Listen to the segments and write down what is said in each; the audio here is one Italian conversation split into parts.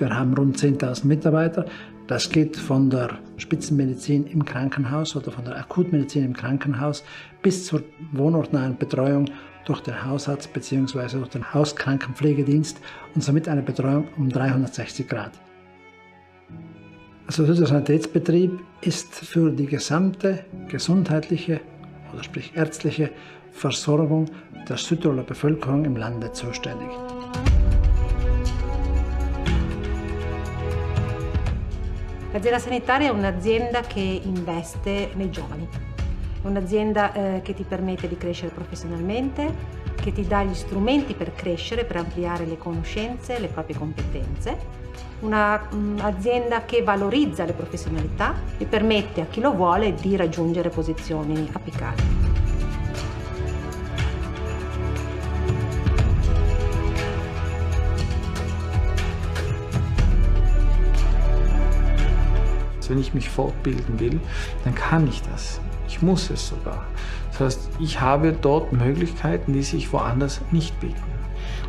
Wir haben rund 10.000 Mitarbeiter. Das geht von der Spitzenmedizin im Krankenhaus oder von der Akutmedizin im Krankenhaus bis zur wohnortnahen Betreuung durch den Hausarzt bzw. durch den Hauskrankenpflegedienst und somit eine Betreuung um 360 Grad. Also der Sanitätsbetrieb ist für die gesamte gesundheitliche oder sprich ärztliche Versorgung der Südtiroler Bevölkerung im Lande zuständig. L'azienda sanitaria è un'azienda che investe nei giovani, è un'azienda eh, che ti permette di crescere professionalmente, che ti dà gli strumenti per crescere, per ampliare le conoscenze, le proprie competenze, un'azienda mm, che valorizza le professionalità e permette a chi lo vuole di raggiungere posizioni apicali. wenn ich mich fortbilden will, dann kann ich das. Ich muss es sogar. Das heißt, ich habe dort Möglichkeiten, die sich woanders nicht bieten.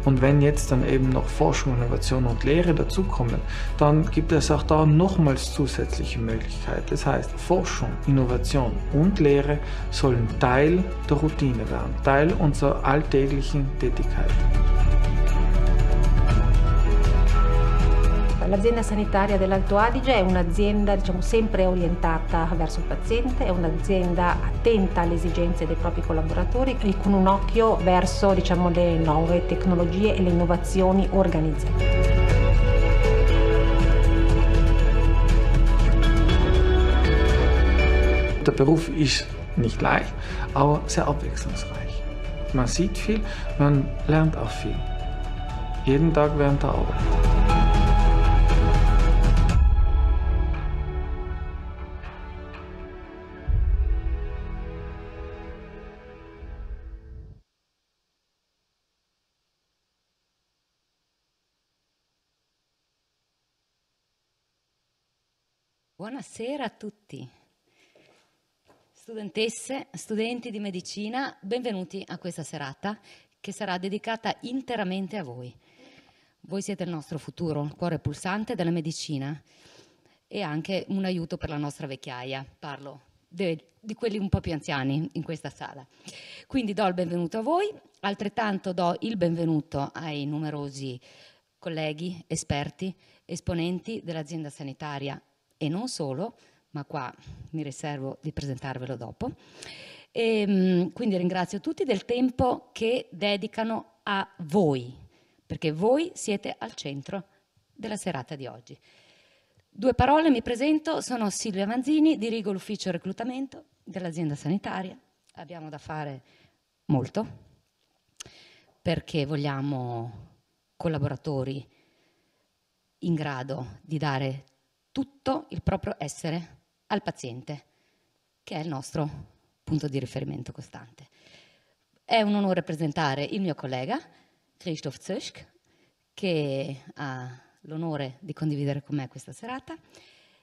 Und wenn jetzt dann eben noch Forschung, Innovation und Lehre dazukommen, dann gibt es auch da nochmals zusätzliche Möglichkeiten. Das heißt, Forschung, Innovation und Lehre sollen Teil der Routine werden, Teil unserer alltäglichen Tätigkeit. L'azienda sanitaria dell'Alto Adige è un'azienda diciamo, sempre orientata verso il paziente, è un'azienda attenta alle esigenze dei propri collaboratori e con un occhio verso diciamo, le nuove tecnologie e le innovazioni organizzative. Der Beruf ist nicht leicht, aber sehr abwechslungsreich. Man sieht viel, man lernt auch viel. Jeden Tag während der Arbeit. Buonasera a tutti. Studentesse, studenti di medicina, benvenuti a questa serata che sarà dedicata interamente a voi. Voi siete il nostro futuro, il cuore pulsante della medicina e anche un aiuto per la nostra vecchiaia. Parlo de, di quelli un po' più anziani in questa sala. Quindi do il benvenuto a voi, altrettanto do il benvenuto ai numerosi colleghi, esperti, esponenti dell'azienda sanitaria e non solo, ma qua mi riservo di presentarvelo dopo. E, ehm, quindi ringrazio tutti del tempo che dedicano a voi, perché voi siete al centro della serata di oggi. Due parole, mi presento, sono Silvia Manzini, dirigo l'ufficio reclutamento dell'azienda sanitaria. Abbiamo da fare molto perché vogliamo collaboratori in grado di dare tutto il proprio essere al paziente, che è il nostro punto di riferimento costante. È un onore presentare il mio collega, Christoph Zösch, che ha l'onore di condividere con me questa serata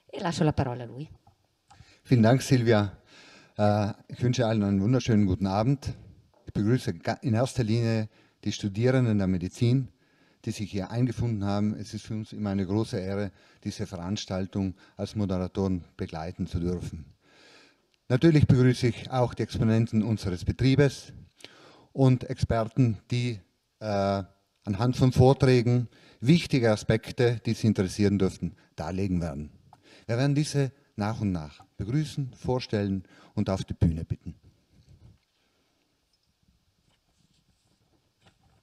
e lascio la parola a lui. Vielen Dank, Silvia. Äh, ich wünsche allen einen wunderschönen guten Abend. Ich begrüße in erster Linie die Studierenden der Medizin, die sich hier eingefunden haben. Es ist für uns immer eine große Ehre, diese Veranstaltung als Moderatoren begleiten zu dürfen. Natürlich begrüße ich auch die Exponenten unseres Betriebes und Experten, die äh, anhand von Vorträgen wichtige Aspekte, die Sie interessieren dürften, darlegen werden. Wir werden diese nach und nach begrüßen, vorstellen und auf die Bühne bitten.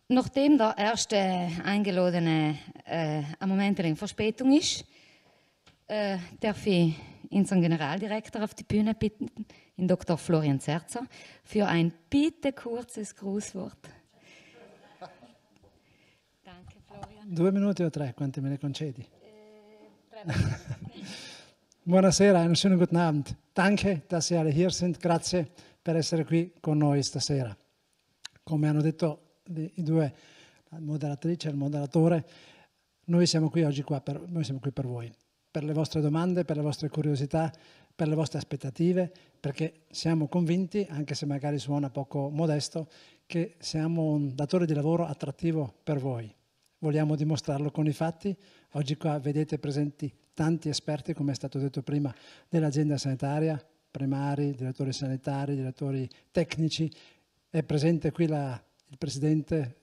Nachdem der erste Eingeladene äh, am Moment in Verspätung ist, äh, darf ich unseren Generaldirektor auf die Bühne bitten, den Dr. Florian Zerzer, für ein bitte kurzes Grußwort. Danke, Florian. Due minuti o tre, quanti me ne concedi? Eh, Buonasera, einen schönen guten Abend. Danke, dass Sie alle hier sind. Grazie per essere qui con noi stasera. Come hanno detto i due, la moderatrice e il moderatore, noi siamo qui oggi qua per, noi siamo qui per voi, per le vostre domande, per le vostre curiosità, per le vostre aspettative, perché siamo convinti, anche se magari suona poco modesto, che siamo un datore di lavoro attrattivo per voi. Vogliamo dimostrarlo con i fatti. Oggi qua vedete presenti tanti esperti, come è stato detto prima, dell'azienda sanitaria, primari, direttori sanitari, direttori tecnici. È presente qui la presidente,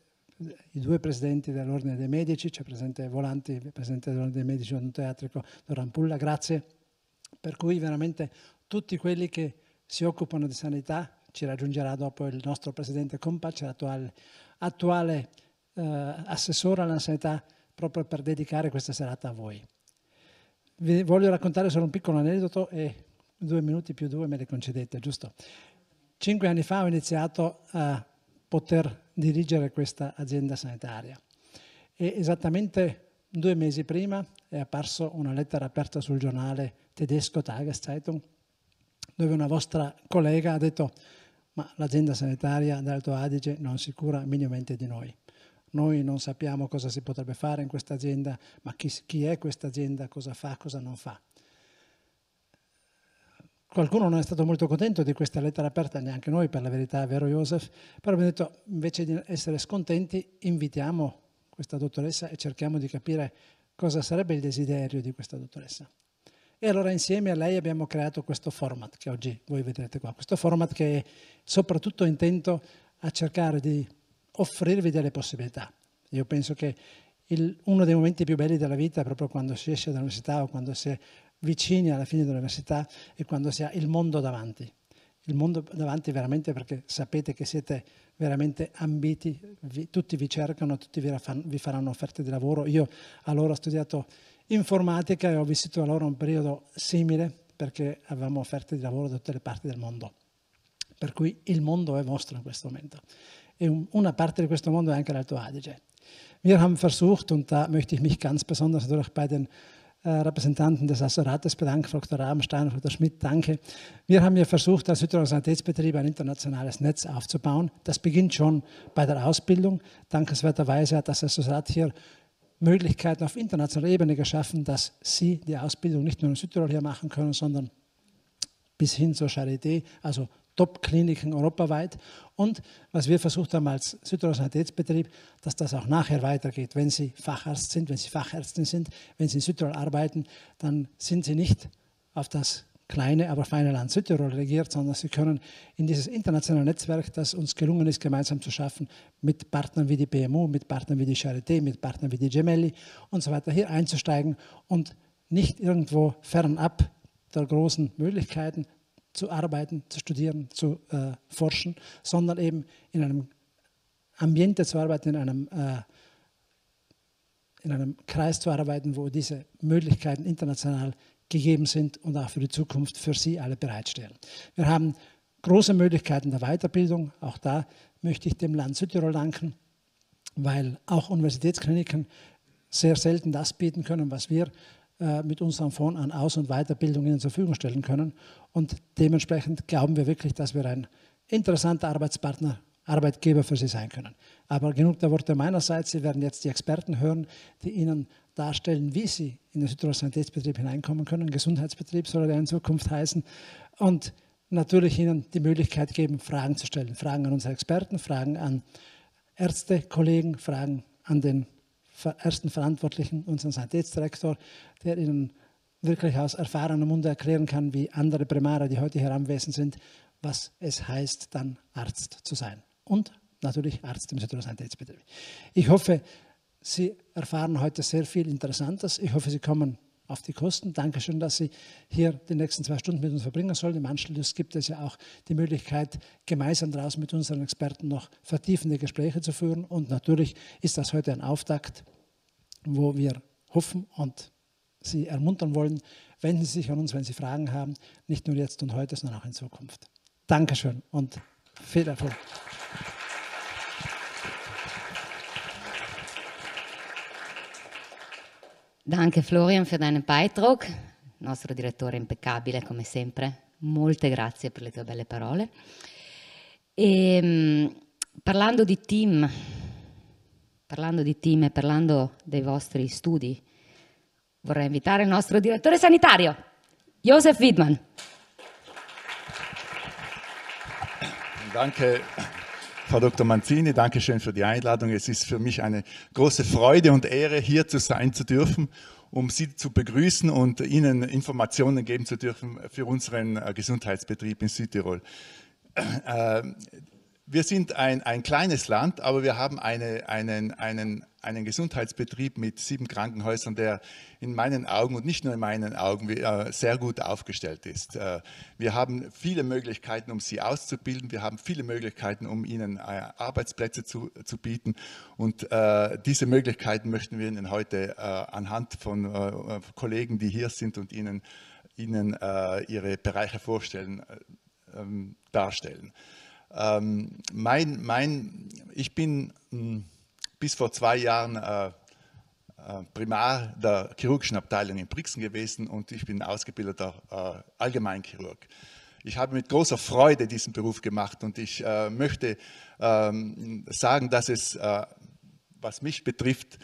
i due presidenti dell'Ordine dei Medici, c'è cioè presente Volanti, presidente dell'Ordine dei Medici non teatrico, Don Rampulla, grazie. Per cui veramente tutti quelli che si occupano di sanità ci raggiungerà dopo il nostro presidente Compaccia, l'attuale attuale, eh, assessore alla sanità, proprio per dedicare questa serata a voi. Vi voglio raccontare solo un piccolo aneddoto e due minuti più due me le concedete, giusto? Cinque anni fa ho iniziato a poter dirigere questa azienda sanitaria. E esattamente due mesi prima è apparso una lettera aperta sul giornale tedesco Tageszeitung, dove una vostra collega ha detto ma l'azienda sanitaria d'Alto Adige non si cura minimamente di noi. Noi non sappiamo cosa si potrebbe fare in questa azienda, ma chi, chi è questa azienda, cosa fa, cosa non fa. Qualcuno non è stato molto contento di questa lettera aperta, neanche noi per la verità, vero Joseph? Però abbiamo detto, invece di essere scontenti, invitiamo questa dottoressa e cerchiamo di capire cosa sarebbe il desiderio di questa dottoressa. E allora insieme a lei abbiamo creato questo format che oggi voi vedrete qua, questo format che è soprattutto intento a cercare di offrirvi delle possibilità. Io penso che il, uno dei momenti più belli della vita proprio quando si esce dall'università o quando si è vicini alla fine dell'università e quando si ha il mondo davanti. Il mondo davanti veramente perché sapete che siete veramente ambiti, vi, tutti vi cercano, tutti vi, raffan, vi, faranno offerte di lavoro. Io allora ho studiato informatica e ho vissuto allora un periodo simile perché avevamo offerte di lavoro da tutte le parti del mondo. Per cui il mondo è vostro in questo momento. E un, una parte di questo mondo è anche l'Alto Adige. Wir haben versucht, und da möchte ich mich ganz besonders bei den Äh, Repräsentanten des Asserates bedanken, Frau Dr. Rabenstein, Frau Dr. Schmidt, danke. Wir haben ja versucht, als Hydrosanitätsbetrieb ein internationales Netz aufzubauen. Das beginnt schon bei der Ausbildung. Dankenswerterweise hat das Asserat hier Möglichkeiten auf internationaler Ebene geschaffen, dass Sie die Ausbildung nicht nur in Südtirol hier machen können, sondern bis hin zur Charité, also Top-Kliniken europaweit. Und was wir versucht haben als südtirol Sanitätsbetrieb, dass das auch nachher weitergeht. Wenn Sie Facharzt sind, wenn Sie Fachärztin sind, wenn Sie in Südtirol arbeiten, dann sind Sie nicht auf das kleine, aber feine Land Südtirol regiert, sondern sie können in dieses internationale Netzwerk, das uns gelungen ist, gemeinsam zu schaffen, mit Partnern wie die BMU, mit Partnern wie die Charité, mit Partnern wie die Gemelli und so weiter, hier einzusteigen und nicht irgendwo fernab der großen Möglichkeiten, zu arbeiten, zu studieren, zu äh, forschen, sondern eben in einem Ambiente zu arbeiten, in einem, äh, in einem Kreis zu arbeiten, wo diese Möglichkeiten international gegeben sind und auch für die Zukunft für Sie alle bereitstehen. Wir haben große Möglichkeiten der Weiterbildung. Auch da möchte ich dem Land Südtirol danken, weil auch Universitätskliniken sehr selten das bieten können, was wir äh, mit unserem Fonds an Aus- und Weiterbildungen zur Verfügung stellen können. Und dementsprechend glauben wir wirklich, dass wir ein interessanter Arbeitspartner, Arbeitgeber für Sie sein können. Aber genug der Worte meinerseits. Sie werden jetzt die Experten hören, die Ihnen darstellen, wie Sie in den Südtirol-Sanitätsbetrieb hineinkommen können. Gesundheitsbetrieb soll er in Zukunft heißen. Und natürlich Ihnen die Möglichkeit geben, Fragen zu stellen. Fragen an unsere Experten, Fragen an Ärzte, Kollegen, Fragen an den ersten Verantwortlichen, unseren Sanitätsdirektor, der Ihnen wirklich aus erfahrenem Munde erklären kann, wie andere Primare, die heute hier anwesend sind, was es heißt, dann Arzt zu sein. Und natürlich Arzt im Südostsanitätsbetrieb. Ich hoffe, Sie erfahren heute sehr viel Interessantes. Ich hoffe, Sie kommen auf die Kosten. Dankeschön, dass Sie hier die nächsten zwei Stunden mit uns verbringen sollen. Im Anschluss gibt es ja auch die Möglichkeit, gemeinsam draußen mit unseren Experten noch vertiefende Gespräche zu führen. Und natürlich ist das heute ein Auftakt wo wir hoffen und Sie ermuntern wollen, wenden Sie sich an uns, wenn Sie Fragen haben, nicht nur jetzt und heute, sondern auch in Zukunft. Dankeschön und viel Erfolg. Danke Florian für deinen Beitrag, nostro direttore impeccabile come sempre, molte grazie per le tue belle parole. E, parlando di team, parlando di team e parlando dei vostri studi, vorrei invitare il nostro direttore sanitario, Josef Widmann. Danke, Frau Dr. Manzini, danke schön für die Einladung. Es ist für mich eine große Freude und Ehre, hier zu sein zu dürfen, um Sie zu begrüßen und Ihnen Informationen geben zu dürfen für unseren äh, Gesundheitsbetrieb in Südtirol. Äh, wir sind ein, ein kleines Land, aber wir haben eine, einen, einen, einen Gesundheitsbetrieb mit sieben Krankenhäusern, der in meinen Augen und nicht nur in meinen Augen äh, sehr gut aufgestellt ist. Äh, wir haben viele Möglichkeiten, um sie auszubilden. Wir haben viele Möglichkeiten, um ihnen äh, Arbeitsplätze zu, zu bieten. Und diese Möglichkeiten möchten wir Ihnen heute anhand von Kollegen, die hier sind und Ihnen, ihnen Ihre Bereiche vorstellen, ähm, darstellen. Ähm, mein, mein, ich bin mh, hm, bis vor zwei Jahren äh, äh, Primar der chirurgischen Abteilung in Brixen gewesen und ich bin ausgebildeter äh, Allgemeinchirurg. Ich habe mit großer Freude diesen Beruf gemacht und ich äh, möchte ähm, sagen, dass es, äh, was mich betrifft,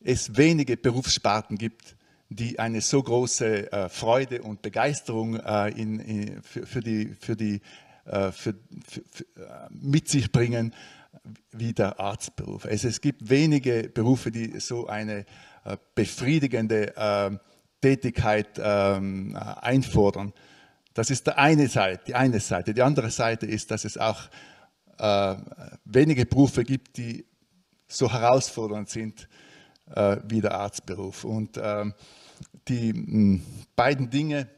es wenige Berufssparten gibt, die eine so große äh, Freude und Begeisterung äh, in, in, für, für, die, für die äh, für, für, für, äh, mit sich bringen wie der Arztberuf. Also es gibt wenige Berufe, die so eine äh, befriedigende ähm, ähm, äh, Tätigkeit einfordern. Das ist der eine Seite, die eine Seite. Die andere Seite ist, dass es auch äh, wenige Berufe gibt, die so herausfordernd sind wie der Arztberuf. Und ähm, die mh, hm, beiden Dinge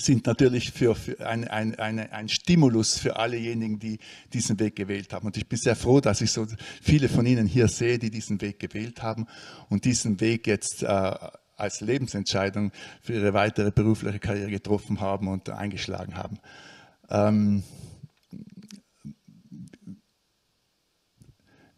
sind natürlich für, für ein, ein, ein, ein Stimulus für allejenigen, die diesen Weg gewählt haben. Und ich bin sehr froh, dass ich so viele von Ihnen hier sehe, die diesen Weg gewählt haben und diesen Weg jetzt äh, als Lebensentscheidung für ihre weitere berufliche Karriere getroffen haben und eingeschlagen haben. Ähm,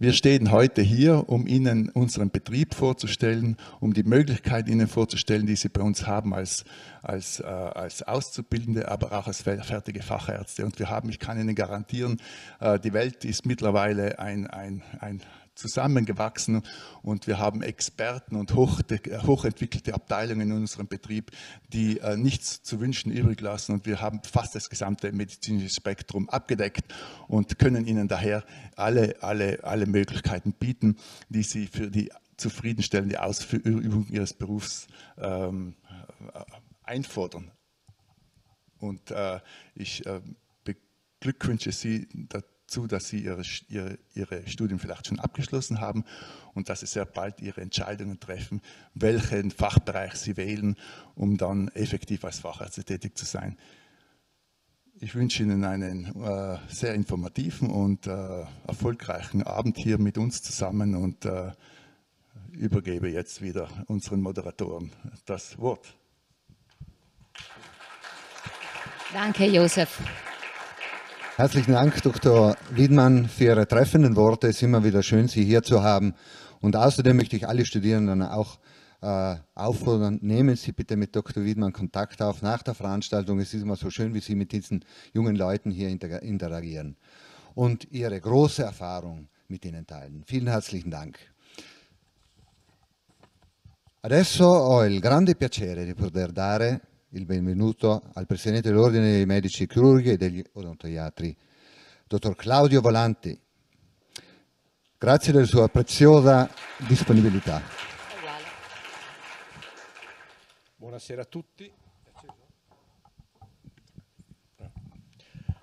Wir stehen heute hier, um Ihnen unseren Betrieb vorzustellen, um die Möglichkeit Ihnen vorzustellen, die Sie bei uns haben als, als, äh, als Auszubildende, aber auch als fertige Fachärzte. Und wir haben, ich kann Ihnen garantieren, äh, die Welt ist mittlerweile ein, ein, ein zusammengewachsen und wir haben Experten und äh, hochentwickelte Abteilungen in unserem Betrieb, die äh, nichts zu wünschen übrig lassen und wir haben fast das gesamte medizinische Spektrum abgedeckt und können Ihnen daher alle, alle, alle Möglichkeiten bieten, die Sie für die zufriedenstellende Ausübung Ihres Berufs ähm, äh, einfordern. Und äh, ich äh, beglückwünsche Sie dazu, zu, dass Sie Ihre, Ihre, Ihre Studien vielleicht schon abgeschlossen haben und dass Sie sehr bald Ihre Entscheidungen treffen, welchen Fachbereich Sie wählen, um dann effektiv als Facharzt tätig zu sein. Ich wünsche Ihnen einen äh, sehr informativen und äh, erfolgreichen Abend hier mit uns zusammen und äh, übergebe jetzt wieder unseren Moderatoren das Wort. Danke, Josef. Herzlichen Dank, Dr. Wiedmann, für Ihre treffenden Worte. Es ist immer wieder schön, Sie hier zu haben. Und außerdem möchte ich alle Studierenden auch äh, auffordern, nehmen Sie bitte mit Dr. Wiedmann Kontakt auf nach der Veranstaltung. Es ist immer so schön, wie Sie mit diesen jungen Leuten hier interagieren und Ihre große Erfahrung mit ihnen teilen. Vielen herzlichen Dank. Adesso ho il grande piacere di poter dare il benvenuto al Presidente dell'Ordine dei Medici Chirurghi e degli Odontoiatri, Dottor Claudio Volanti. Grazie della sua preziosa disponibilità. Buonasera a tutti.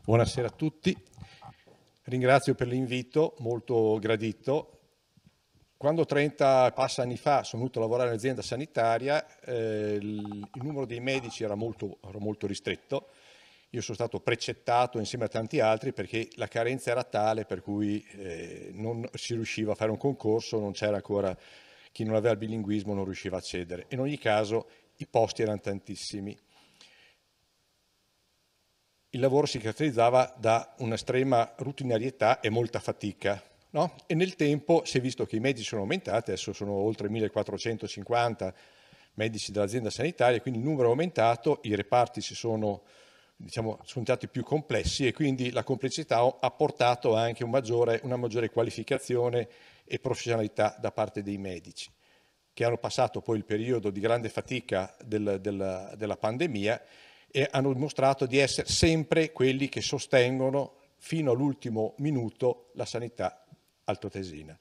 Buonasera a tutti. Ringrazio per l'invito molto gradito quando 30 passa anni fa sono venuto a lavorare in azienda sanitaria, eh, il numero dei medici era molto, era molto ristretto, io sono stato precettato insieme a tanti altri perché la carenza era tale per cui eh, non si riusciva a fare un concorso, non c'era ancora chi non aveva il bilinguismo non riusciva a accedere. In ogni caso i posti erano tantissimi. Il lavoro si caratterizzava da un'estrema rutinarietà e molta fatica, No? E nel tempo si è visto che i medici sono aumentati, adesso sono oltre 1450 medici dell'azienda sanitaria, quindi il numero è aumentato, i reparti si sono diciamo, diventati più complessi e quindi la complessità ha portato anche un maggiore, una maggiore qualificazione e professionalità da parte dei medici, che hanno passato poi il periodo di grande fatica del, del, della pandemia e hanno dimostrato di essere sempre quelli che sostengono fino all'ultimo minuto la sanità altoatesina.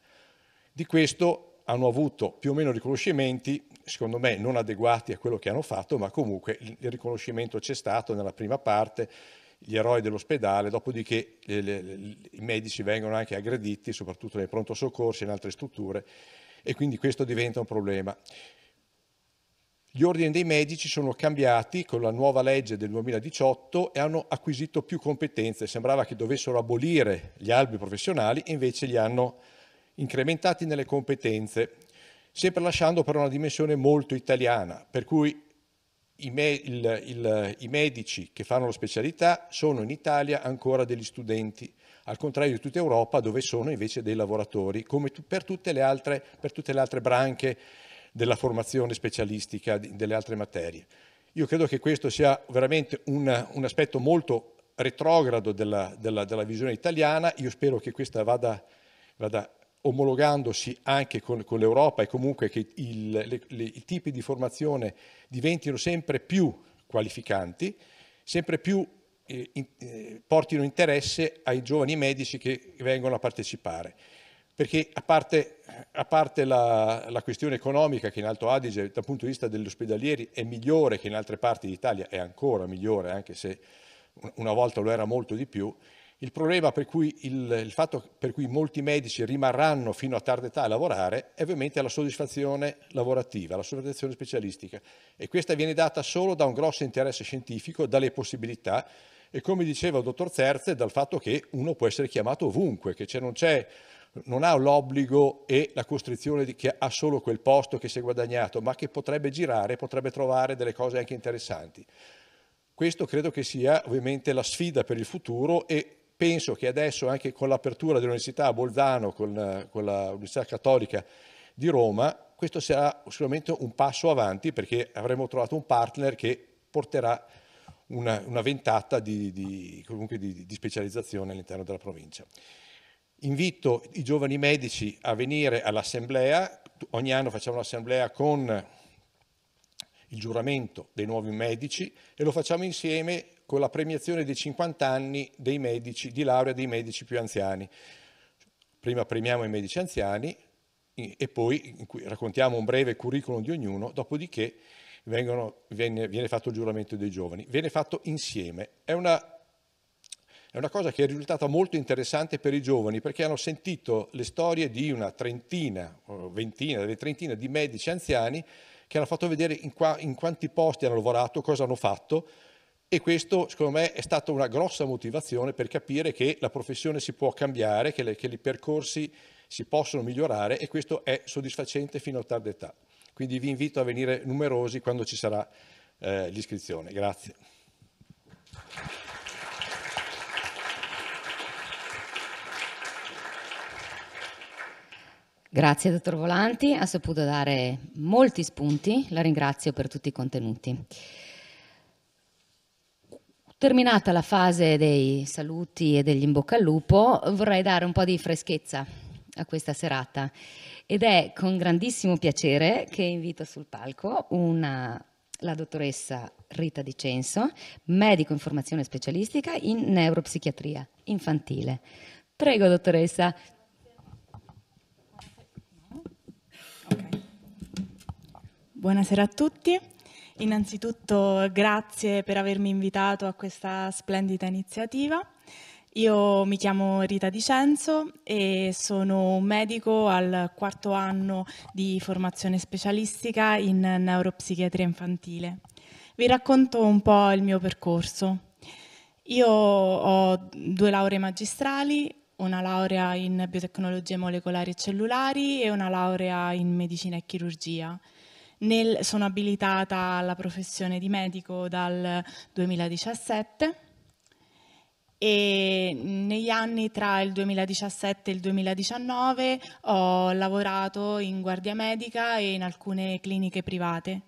Di questo hanno avuto più o meno riconoscimenti, secondo me non adeguati a quello che hanno fatto, ma comunque il riconoscimento c'è stato nella prima parte, gli eroi dell'ospedale, dopodiché le, le, i medici vengono anche aggrediti, soprattutto nei pronto soccorsi e in altre strutture, e quindi questo diventa un problema. Gli ordini dei medici sono cambiati con la nuova legge del 2018 e hanno acquisito più competenze. Sembrava che dovessero abolire gli albi professionali, invece li hanno incrementati nelle competenze, sempre lasciando però una dimensione molto italiana, per cui i, me, il, il, i medici che fanno la specialità sono in Italia ancora degli studenti al contrario di tutta Europa dove sono invece dei lavoratori, come per tutte le altre, tutte le altre branche della formazione specialistica delle altre materie. Io credo che questo sia veramente un, un aspetto molto retrogrado della, della, della, visione italiana, io spero che questa vada, vada omologandosi anche con, con l'Europa e comunque che i tipi di formazione diventino sempre più qualificanti, sempre più eh, in, eh, portino interesse ai giovani medici che vengono a partecipare perché a parte, a parte la, la, questione economica che in Alto Adige dal punto di vista degli ospedalieri è migliore che in altre parti d'Italia, è ancora migliore anche se una volta lo era molto di più, il problema per cui, il, il fatto per cui molti medici rimarranno fino a tarda età a lavorare è ovviamente la soddisfazione lavorativa, la soddisfazione specialistica e questa viene data solo da un grosso interesse scientifico, dalle possibilità e come diceva il dottor Zerze, dal fatto che uno può essere chiamato ovunque, che non c'è non ha l'obbligo e la costrizione di che ha solo quel posto che si è guadagnato, ma che potrebbe girare, potrebbe trovare delle cose anche interessanti. Questo credo che sia ovviamente la sfida per il futuro e penso che adesso anche con l'apertura dell'Università a Bolzano, con, con l'Università Cattolica di Roma, questo sarà sicuramente un passo avanti perché avremo trovato un partner che porterà una, una ventata di, di, di, di specializzazione all'interno della provincia. Invito i giovani medici a venire all'assemblea, ogni anno facciamo l'assemblea con il giuramento dei nuovi medici e lo facciamo insieme con la premiazione dei 50 anni dei medici, di laurea dei medici più anziani. Prima premiamo i medici anziani e poi raccontiamo un breve curriculum di ognuno, dopodiché vengono, viene, viene fatto il giuramento dei giovani. Viene fatto insieme. È una è una cosa che è risultata molto interessante per i giovani perché hanno sentito le storie di una trentina, ventina, delle trentina di medici anziani che hanno fatto vedere in, qua, in quanti posti hanno lavorato, cosa hanno fatto e questo secondo me è stata una grossa motivazione per capire che la professione si può cambiare, che, le, che i percorsi si possono migliorare e questo è soddisfacente fino a tarda età. Quindi vi invito a venire numerosi quando ci sarà eh, l'iscrizione. Grazie. Grazie, dottor Volanti, ha saputo dare molti spunti, la ringrazio per tutti i contenuti. Terminata la fase dei saluti e degli in bocca al lupo, vorrei dare un po' di freschezza a questa serata ed è con grandissimo piacere che invito sul palco una, la dottoressa Rita Di Censo, medico in formazione specialistica in neuropsichiatria infantile. Prego, dottoressa, buonasera a tutti. Innanzitutto grazie per avermi invitato a questa splendida iniziativa. Io mi chiamo Rita Dicenzo e sono un medico al quarto anno di formazione specialistica in neuropsichiatria infantile. Vi racconto un po' il mio percorso. Io ho due lauree magistrali, una laurea in biotecnologie molecolari e cellulari e una laurea in medicina e chirurgia. Nel, sono abilitata alla professione di medico dal 2017 e negli anni tra il 2017 e il 2019 ho lavorato in guardia medica e in alcune cliniche private.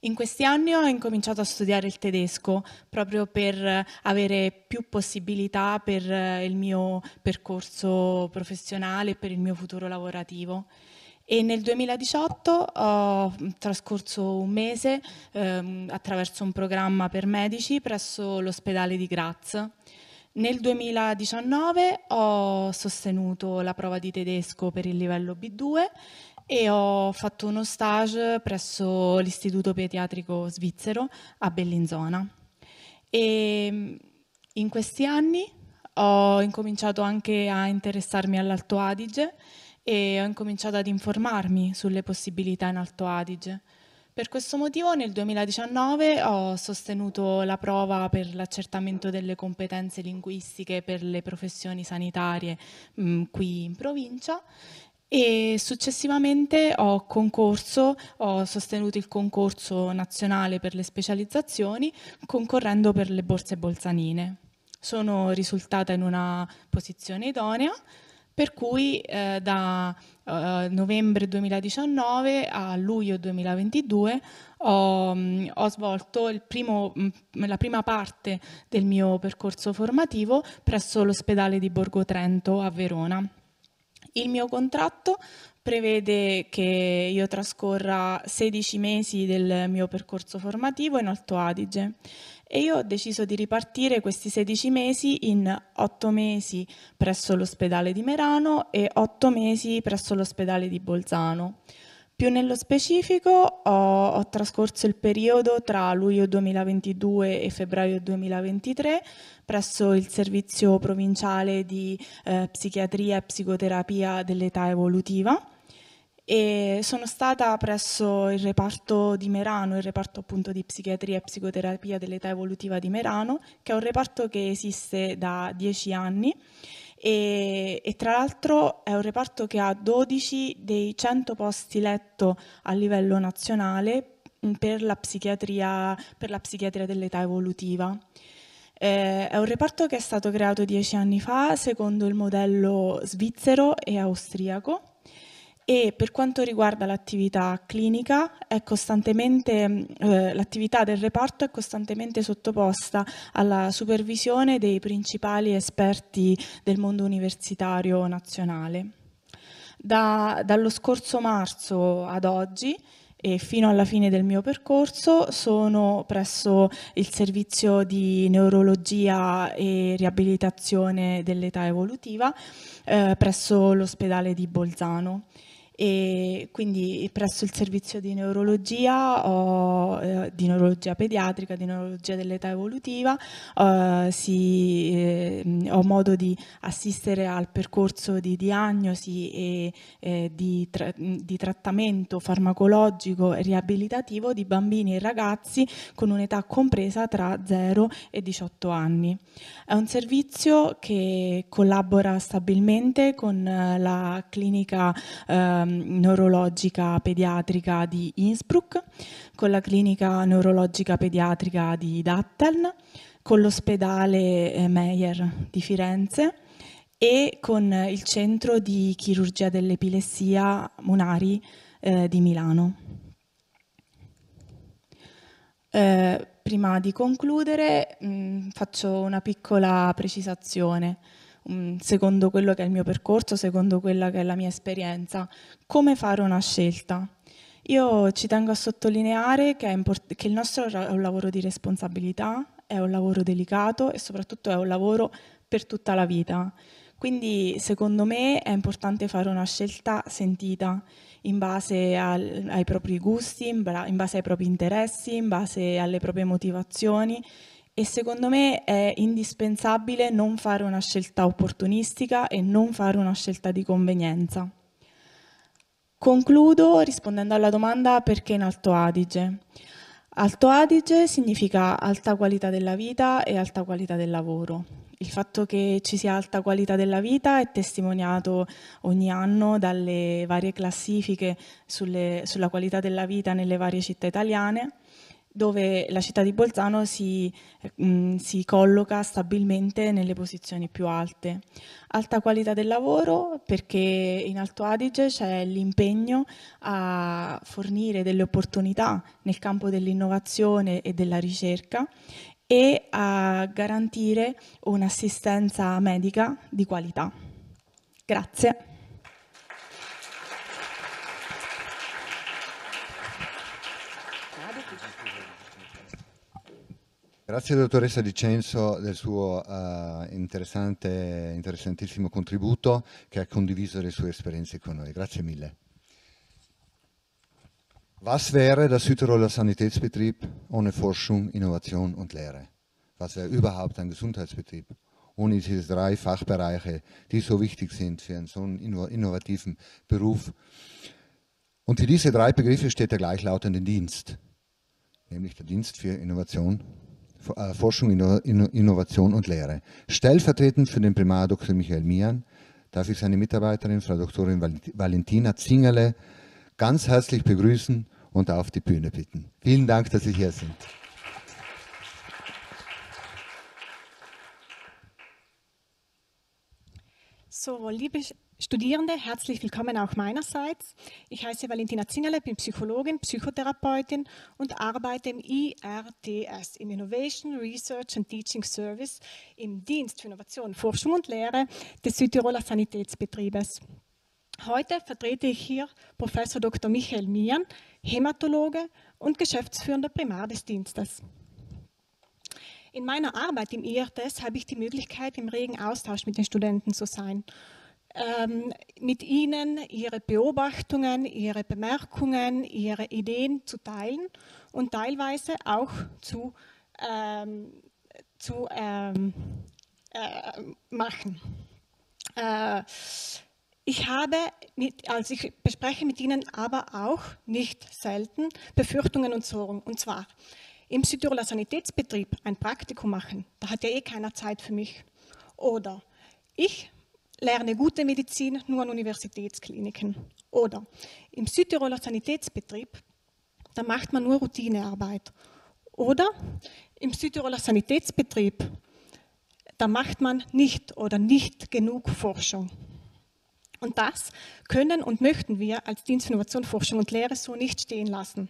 In questi anni ho incominciato a studiare il tedesco proprio per avere più possibilità per il mio percorso professionale e per il mio futuro lavorativo e nel 2018 ho trascorso un mese ehm, attraverso un programma per medici presso l'ospedale di Graz. Nel 2019 ho sostenuto la prova di tedesco per il livello B2 e ho fatto uno stage presso l'Istituto Pediatrico Svizzero a Bellinzona. E in questi anni ho incominciato anche a interessarmi all'Alto Adige e ho incominciato ad informarmi sulle possibilità in Alto Adige. Per questo motivo nel 2019 ho sostenuto la prova per l'accertamento delle competenze linguistiche per le professioni sanitarie mh, mm, qui in provincia e successivamente ho, concorso, ho sostenuto il concorso nazionale per le specializzazioni concorrendo per le borse bolzanine. Sono risultata in una posizione idonea per cui eh, da eh, novembre 2019 a luglio 2022 ho, mh, mm, ho svolto primo, mh, mm, la prima parte del mio percorso formativo presso l'ospedale di Borgo Trento a Verona. Il mio contratto prevede che io trascorra 16 mesi del mio percorso formativo in Alto Adige e io ho deciso di ripartire questi 16 mesi in 8 mesi presso l'ospedale di Merano e 8 mesi presso l'ospedale di Bolzano. Più nello specifico ho, ho, trascorso il periodo tra luglio 2022 e febbraio 2023 presso il servizio provinciale di eh, psichiatria e psicoterapia dell'età evolutiva e sono stata presso il reparto di Merano, il reparto appunto di psichiatria e psicoterapia dell'età evolutiva di Merano, che è un reparto che esiste da dieci anni e, e tra l'altro è un reparto che ha 12 dei 100 posti letto a livello nazionale per la psichiatria, psichiatria dell'età evolutiva. Eh, è un reparto che è stato creato dieci anni fa secondo il modello svizzero e austriaco e per quanto riguarda l'attività clinica mm, eh, l'attività del reparto è costantemente sottoposta alla supervisione dei principali esperti del mondo universitario nazionale. Da, dallo scorso marzo ad oggi e fino alla fine del mio percorso sono presso il servizio di neurologia e riabilitazione dell'età evolutiva eh, presso l'ospedale di Bolzano e quindi presso il servizio di neurologia, o, eh, di neurologia pediatrica, di neurologia dell'età evolutiva, eh, si, eh, ho modo di assistere al percorso di diagnosi e eh, di, tra di, trattamento farmacologico e riabilitativo di bambini e ragazzi con un'età compresa tra 0 e 18 anni. È un servizio che collabora stabilmente con eh, la clinica ehm, Ehm, neurologica pediatrica di Innsbruck, con la clinica neurologica pediatrica di Datteln, con l'ospedale eh, Meyer di Firenze e con il centro di chirurgia dell'epilessia Munari eh, di Milano. Eh, prima di concludere mh, mm, faccio una piccola precisazione. Mm, secondo quello che è il mio percorso, secondo quella che è la mia esperienza, come fare una scelta. Io ci tengo a sottolineare che, import- che il nostro è un lavoro di responsabilità, è un lavoro delicato e soprattutto è un lavoro per tutta la vita. Quindi secondo me è importante fare una scelta sentita in base al, ai propri gusti, in, base ai propri interessi, in base alle proprie motivazioni e secondo me è indispensabile non fare una scelta opportunistica e non fare una scelta di convenienza. Concludo rispondendo alla domanda perché in Alto Adige. Alto Adige significa alta qualità della vita e alta qualità del lavoro. Il fatto che ci sia alta qualità della vita è testimoniato ogni anno dalle varie classifiche sulle, sulla qualità della vita nelle varie città italiane dove la città di Bolzano si, mh, mm, si, colloca stabilmente nelle posizioni più alte. Alta qualità del lavoro perché in Alto Adige c'è l'impegno a fornire delle opportunità nel campo dell'innovazione e della ricerca e a garantire un'assistenza medica di qualità. Grazie. Grazie dottoressa Dicenzo del suo uh, interessantissimo contributo che ha condiviso le sue esperienze con noi. Grazie mille. Was wäre das Südtiroler Sanitätsbetrieb ohne Forschung, Innovation und Lehre? Was wäre überhaupt ein Gesundheitsbetrieb ohne diese drei Fachbereiche, die so wichtig sind für einen so innovativen Beruf? Und für diese drei Begriffe steht der gleichlautende Dienst, nämlich der Dienst für Innovation äh, Forschung, Innovation und Lehre. Stellvertretend für den Primar Dr. Michael Mian darf ich seine Mitarbeiterin, Frau Doktorin Valentina Zingerle, ganz herzlich begrüßen und auf die Bühne bitten. Vielen Dank, dass Sie hier sind. So, liebe Studierende, herzlich willkommen auch meinerseits. Ich heiße Valentina Zingerle, bin Psychologin, Psychotherapeutin und arbeite im IRTS, im Innovation Research and Teaching Service, im Dienst für Innovation, Forschung und Lehre des Südtiroler Sanitätsbetriebes. Heute vertrete ich hier Professor Dr. Michael Mian, Hämatologe und geschäftsführender Primar des Dienstes. In meiner Arbeit im IRTS habe ich die Möglichkeit, im regen Austausch mit den Studenten zu sein ähm, mit ihnen ihre Beobachtungen, ihre Bemerkungen, ihre Ideen zu teilen und teilweise auch zu, ähm, zu ähm, äh, machen. Äh, ich habe, mit, also ich bespreche mit Ihnen aber auch nicht selten Befürchtungen und Sorgen. Und zwar im Südtiroler Sanitätsbetrieb ein Praktikum machen, da hat ja eh keiner Zeit für mich. Oder ich lerne gute Medizin nur an Universitätskliniken. Oder im Südtiroler Sanitätsbetrieb, da macht man nur Routinearbeit. Oder im Südtiroler Sanitätsbetrieb, da macht man nicht oder nicht genug Forschung. Und das können und möchten wir als Dienst für Innovation, Forschung und Lehre so nicht stehen lassen.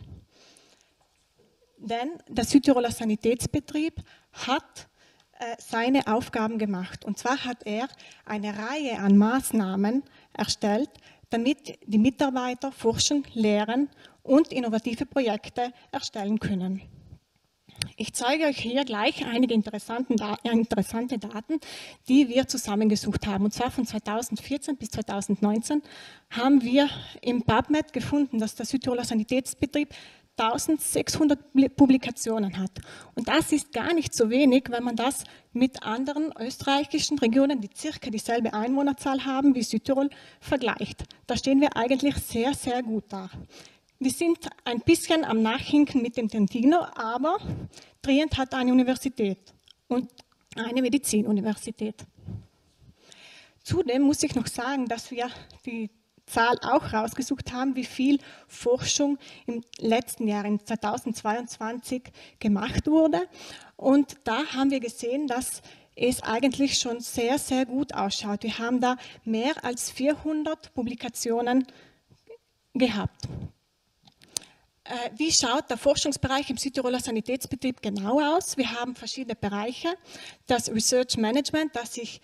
Denn der Südtiroler Sanitätsbetrieb hat äh, seine Aufgaben gemacht. Und zwar hat er eine Reihe an Maßnahmen erstellt, damit die Mitarbeiter forschen, lehren und innovative Projekte erstellen können. Ich zeige euch hier gleich einige interessante, äh, Daten, die wir zusammengesucht haben. Und zwar von 2014 bis 2019 haben wir im PubMed gefunden, dass der Südtiroler Sanitätsbetrieb 1600 Publikationen hat. Und das ist gar nicht so wenig, wenn man das mit anderen österreichischen Regionen, die circa dieselbe Einwohnerzahl haben wie Südtirol, vergleicht. Da stehen wir eigentlich sehr, sehr gut da. Wir sind ein bisschen am Nachhinken mit dem Tentino, aber Trient hat eine Universität und eine Medizinuniversität. Zudem muss ich noch sagen, dass wir die Zahl auch rausgesucht haben, wie viel Forschung im letzten Jahr, in 2022, gemacht wurde. Und da haben wir gesehen, dass es eigentlich schon sehr, sehr gut ausschaut. Wir haben da mehr als 400 Publikationen gehabt. Äh, wie schaut der Forschungsbereich im Südtiroler Sanitätsbetrieb genau aus? Wir haben verschiedene Bereiche. Das Research Management, das sich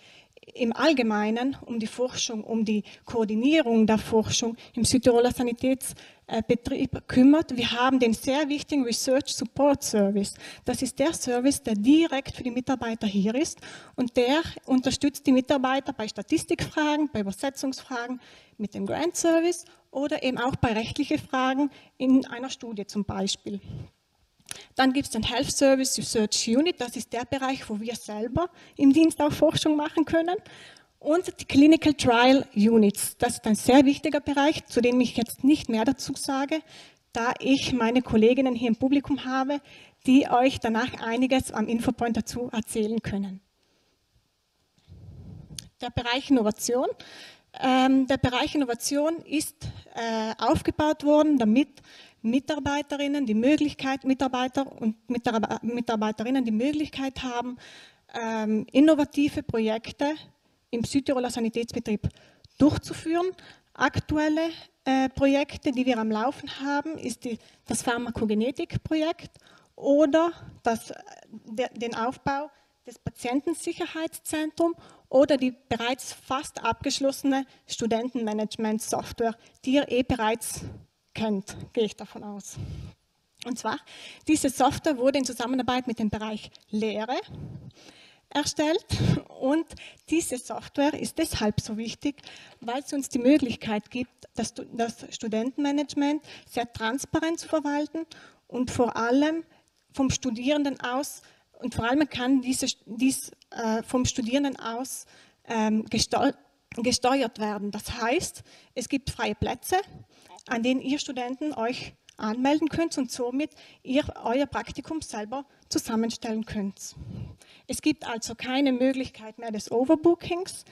im Allgemeinen um die Forschung, um die Koordinierung der Forschung im Südtiroler Sanitätsbetrieb kümmert. Wir haben den sehr wichtigen Research Support Service. Das ist der Service, der direkt für die Mitarbeiter hier ist und der unterstützt die Mitarbeiter bei Statistikfragen, bei Übersetzungsfragen mit dem Grant Service oder eben auch bei rechtlichen Fragen in einer Studie zum Beispiel. Dann gibt es den Health Service Research Unit, das ist der Bereich, wo wir selber im Dienst auch Forschung machen können. Und die Clinical Trial Units, das ist ein sehr wichtiger Bereich, zu dem ich jetzt nicht mehr dazu sage, da ich meine Kolleginnen hier im Publikum habe, die euch danach einiges am Infopoint dazu erzählen können. Der Bereich Innovation. Ähm, der Bereich Innovation ist äh, aufgebaut worden, damit Mitarbeiterinnen die Möglichkeit, Mitarbeiter und Mitarbeiterinnen die Möglichkeit haben, ähm, innovative Projekte im Südtiroler Sanitätsbetrieb durchzuführen. Aktuelle äh, Projekte, die wir am Laufen haben, ist die, das Pharmakogenetik-Projekt oder das, äh, der, den Aufbau des Patientensicherheitszentrums oder die bereits fast abgeschlossene Studentenmanagement-Software, die ihr eh bereits kennt, gehe ich davon aus. Und zwar, diese Software wurde in Zusammenarbeit mit dem Bereich Lehre erstellt und diese Software ist deshalb so wichtig, weil sie uns die Möglichkeit gibt, das, das Studentenmanagement sehr transparent zu verwalten und vor allem vom Studierenden aus und vor allem kann diese, dies äh, vom Studierenden aus ähm, gesteuert werden. Das heißt, es gibt freie Plätze an denen ihr Studenten euch anmelden könnt und somit ihr euer Praktikum selber zusammenstellen könnt. Es gibt also keine Möglichkeit mehr des Overbookings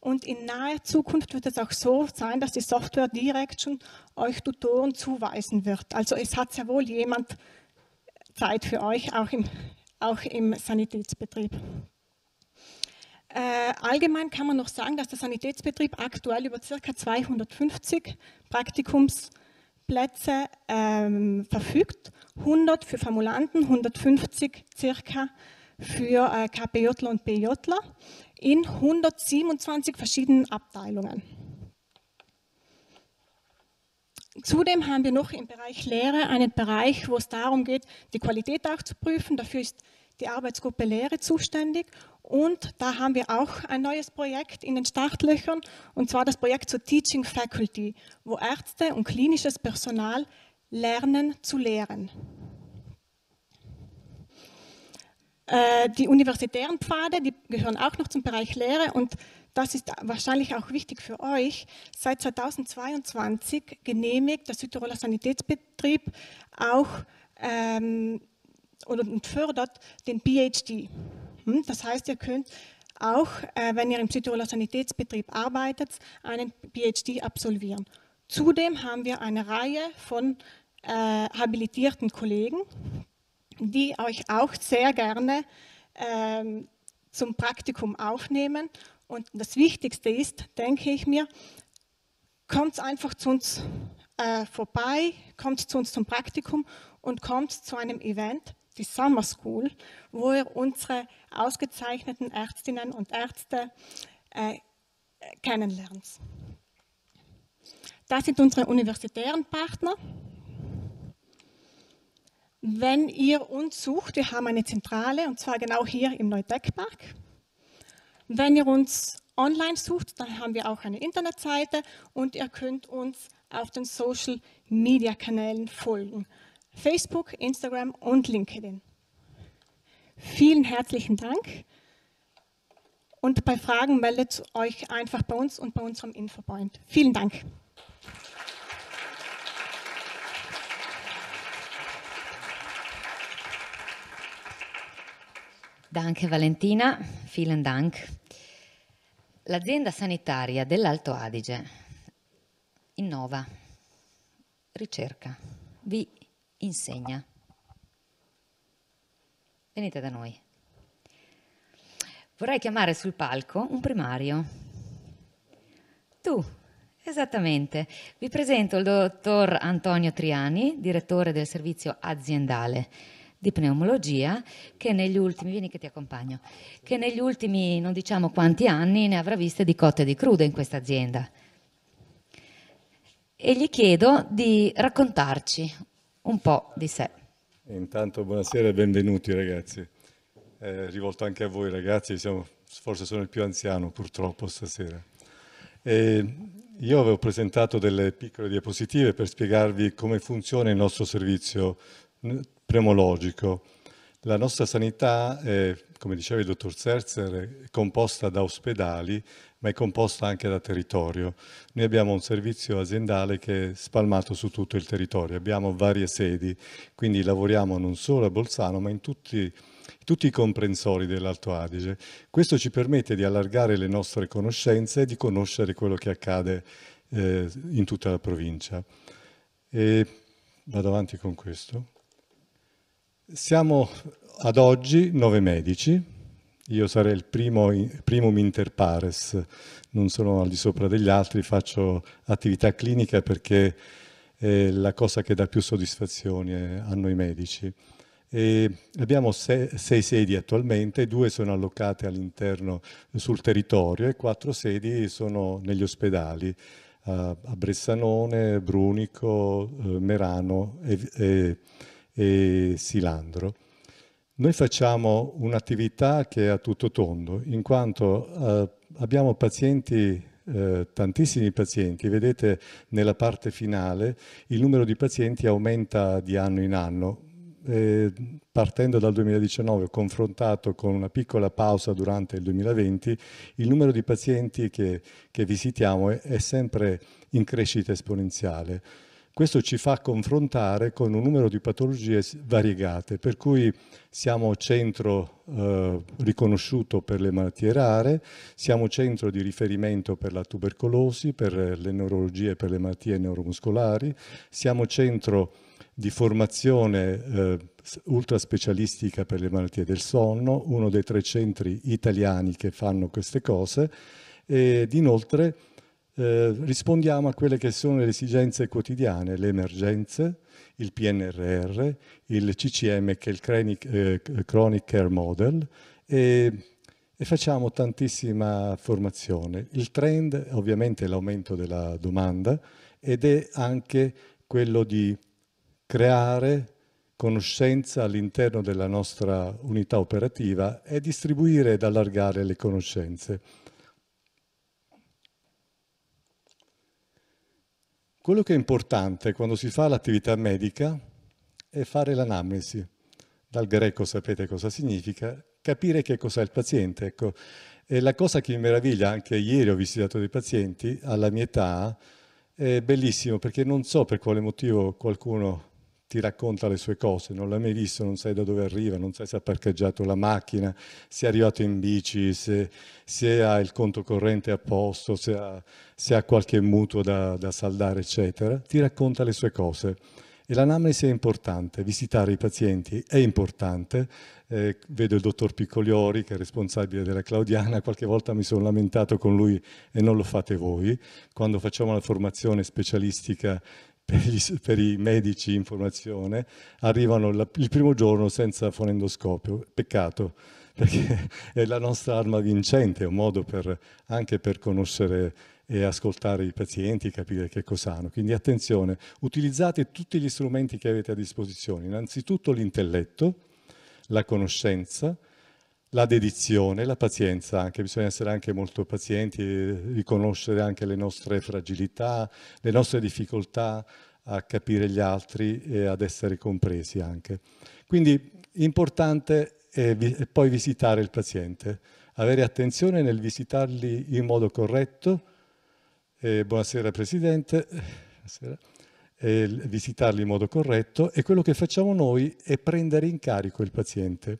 und in naher Zukunft wird es auch so sein, dass die Software direkt schon euch Tutoren zuweisen wird. Also es hat sehr wohl jemand Zeit für euch, auch im, auch im Sanitätsbetrieb. Äh, allgemein kann man noch sagen, dass der Sanitätsbetrieb aktuell über ca. 250 Praktikumsplätze ähm, verfügt, 100 für Formulanten, 150 circa für äh, KPJler und BJler in 127 verschiedenen Abteilungen. Zudem haben wir noch im Bereich Lehre einen Bereich, wo es darum geht, die Qualität auch zu prüfen. Dafür ist die Arbeitsgruppe Lehre zuständig. Und da haben wir auch ein neues Projekt in den Startlöchern, und zwar das Projekt zur Teaching Faculty, wo Ärzte und klinisches Personal lernen zu lehren. Äh, die universitären Pfade, die gehören auch noch zum Bereich Lehre und das ist wahrscheinlich auch wichtig für euch, seit 2022 genehmigt der Südtiroler Sanitätsbetrieb auch ähm, und fördert den PhD. Hm? Das heißt, ihr könnt auch, äh, wenn ihr im Südtiroler Sanitätsbetrieb arbeitet, einen PhD absolvieren. Zudem haben wir eine Reihe von äh, habilitierten Kollegen, die euch auch sehr gerne ähm, zum Praktikum aufnehmen. Und das Wichtigste ist, denke ich mir, kommt einfach zu uns äh, vorbei, kommt zu uns zum Praktikum und kommt zu einem Event, die Summer School, wo er unsere ausgezeichneten Ärztinnen und Ärzte äh, kennenlernt. Das sind unsere universitären Partner. Wenn ihr uns sucht, wir haben eine Zentrale und zwar genau hier im Neudeckpark. Wenn ihr uns online sucht, dann haben wir auch eine Internetseite und ihr könnt uns auf den Social Media Kanälen folgen. Facebook, Instagram und LinkedIn. Vielen herzlichen Dank. Und bei Fragen meldet euch einfach bei uns und bei unserem Infopoint. Vielen Dank. Danke Valentina, vielen Dank. L'azienda sanitaria dell'Alto Adige innova, ricerca, vi insegna. Venite da noi. Vorrei chiamare sul palco un primario. Tu, esattamente. Vi presento il dottor Antonio Triani, direttore del servizio aziendale di pneumologia che negli ultimi, vieni che ti accompagno, che negli ultimi non diciamo quanti anni ne avrà viste di cotte e di crude in questa azienda. E gli chiedo di raccontarci un po' di sé. Intanto buonasera e benvenuti ragazzi. Eh, rivolto anche a voi ragazzi, siamo, forse sono il più anziano purtroppo stasera. E io avevo presentato delle piccole diapositive per spiegarvi come funziona il nostro servizio premologico. La nostra sanità è come diceva il dottor Serzer, è composta da ospedali, ma è composta anche da territorio. Noi abbiamo un servizio aziendale che è spalmato su tutto il territorio, abbiamo varie sedi, quindi lavoriamo non solo a Bolzano, ma in tutti tutti i comprensori dell'Alto Adige. Questo ci permette di allargare le nostre conoscenze e di conoscere quello che accade eh, in tutta la provincia. E vado avanti con questo. Siamo ad oggi nove medici, io sarei il primo, primum inter pares, non sono al di sopra degli altri, faccio attività clinica perché è eh, la cosa che dà più soddisfazione eh, a noi medici. E abbiamo sei, sei, sedi attualmente, due sono allocate all'interno sul territorio e quattro sedi sono negli ospedali a, Bressanone, Brunico, eh, Merano e, e, e Silandro. Noi facciamo un'attività che è a tutto tondo, in quanto eh, abbiamo pazienti, eh, tantissimi pazienti, vedete nella parte finale il numero di pazienti aumenta di anno in anno. E partendo dal 2019, confrontato con una piccola pausa durante il 2020, il numero di pazienti che, che visitiamo è, è sempre in crescita esponenziale. Questo ci fa confrontare con un numero di patologie variegate, per cui siamo centro eh, riconosciuto per le malattie rare, siamo centro di riferimento per la tubercolosi, per le neurologie e per le malattie neuromuscolari, siamo centro di formazione eh, ultra specialistica per le malattie del sonno, uno dei tre centri italiani che fanno queste cose, ed inoltre eh, rispondiamo a quelle che sono le esigenze quotidiane, le emergenze, il PNRR, il CCM che è il Chronic, eh, Chronic Care Model e, e, facciamo tantissima formazione. Il trend ovviamente è l'aumento della domanda ed è anche quello di creare conoscenza all'interno della nostra unità operativa e distribuire ed allargare le conoscenze. Quello che è importante quando si fa l'attività medica è fare l'anamnesi. Dal greco sapete cosa significa, capire che cos'è il paziente. Ecco. E la cosa che mi meraviglia, anche ieri ho visitato dei pazienti alla mia età, è bellissimo perché non so per quale motivo qualcuno ti racconta le sue cose, non l'hai mai visto, non sai da dove arriva, non sai se ha parcheggiato la macchina, se è arrivato in bici, se, se ha il conto corrente a posto, se ha, se ha qualche mutuo da, da, saldare, eccetera. Ti racconta le sue cose. E l'anamnesi è importante, visitare i pazienti è importante. Eh, vedo il dottor Piccoliori, che è responsabile della Claudiana, qualche volta mi sono lamentato con lui e non lo fate voi. Quando facciamo la formazione specialistica per, gli, per i medici in formazione arrivano la, il primo giorno senza fonendoscopio. Peccato, perché è la nostra arma vincente, è un modo per, anche per conoscere e ascoltare i pazienti, capire che cosa hanno. Quindi attenzione, utilizzate tutti gli strumenti che avete a disposizione, innanzitutto l'intelletto, la conoscenza, la dedizione, la pazienza anche, bisogna essere anche molto pazienti, riconoscere anche le nostre fragilità, le nostre difficoltà a capire gli altri e ad essere compresi anche. Quindi importante è, vi è poi visitare il paziente, avere attenzione nel visitarli in modo corretto, eh, buonasera Presidente, buonasera. Eh, visitarli in modo corretto e quello che facciamo noi è prendere in carico il paziente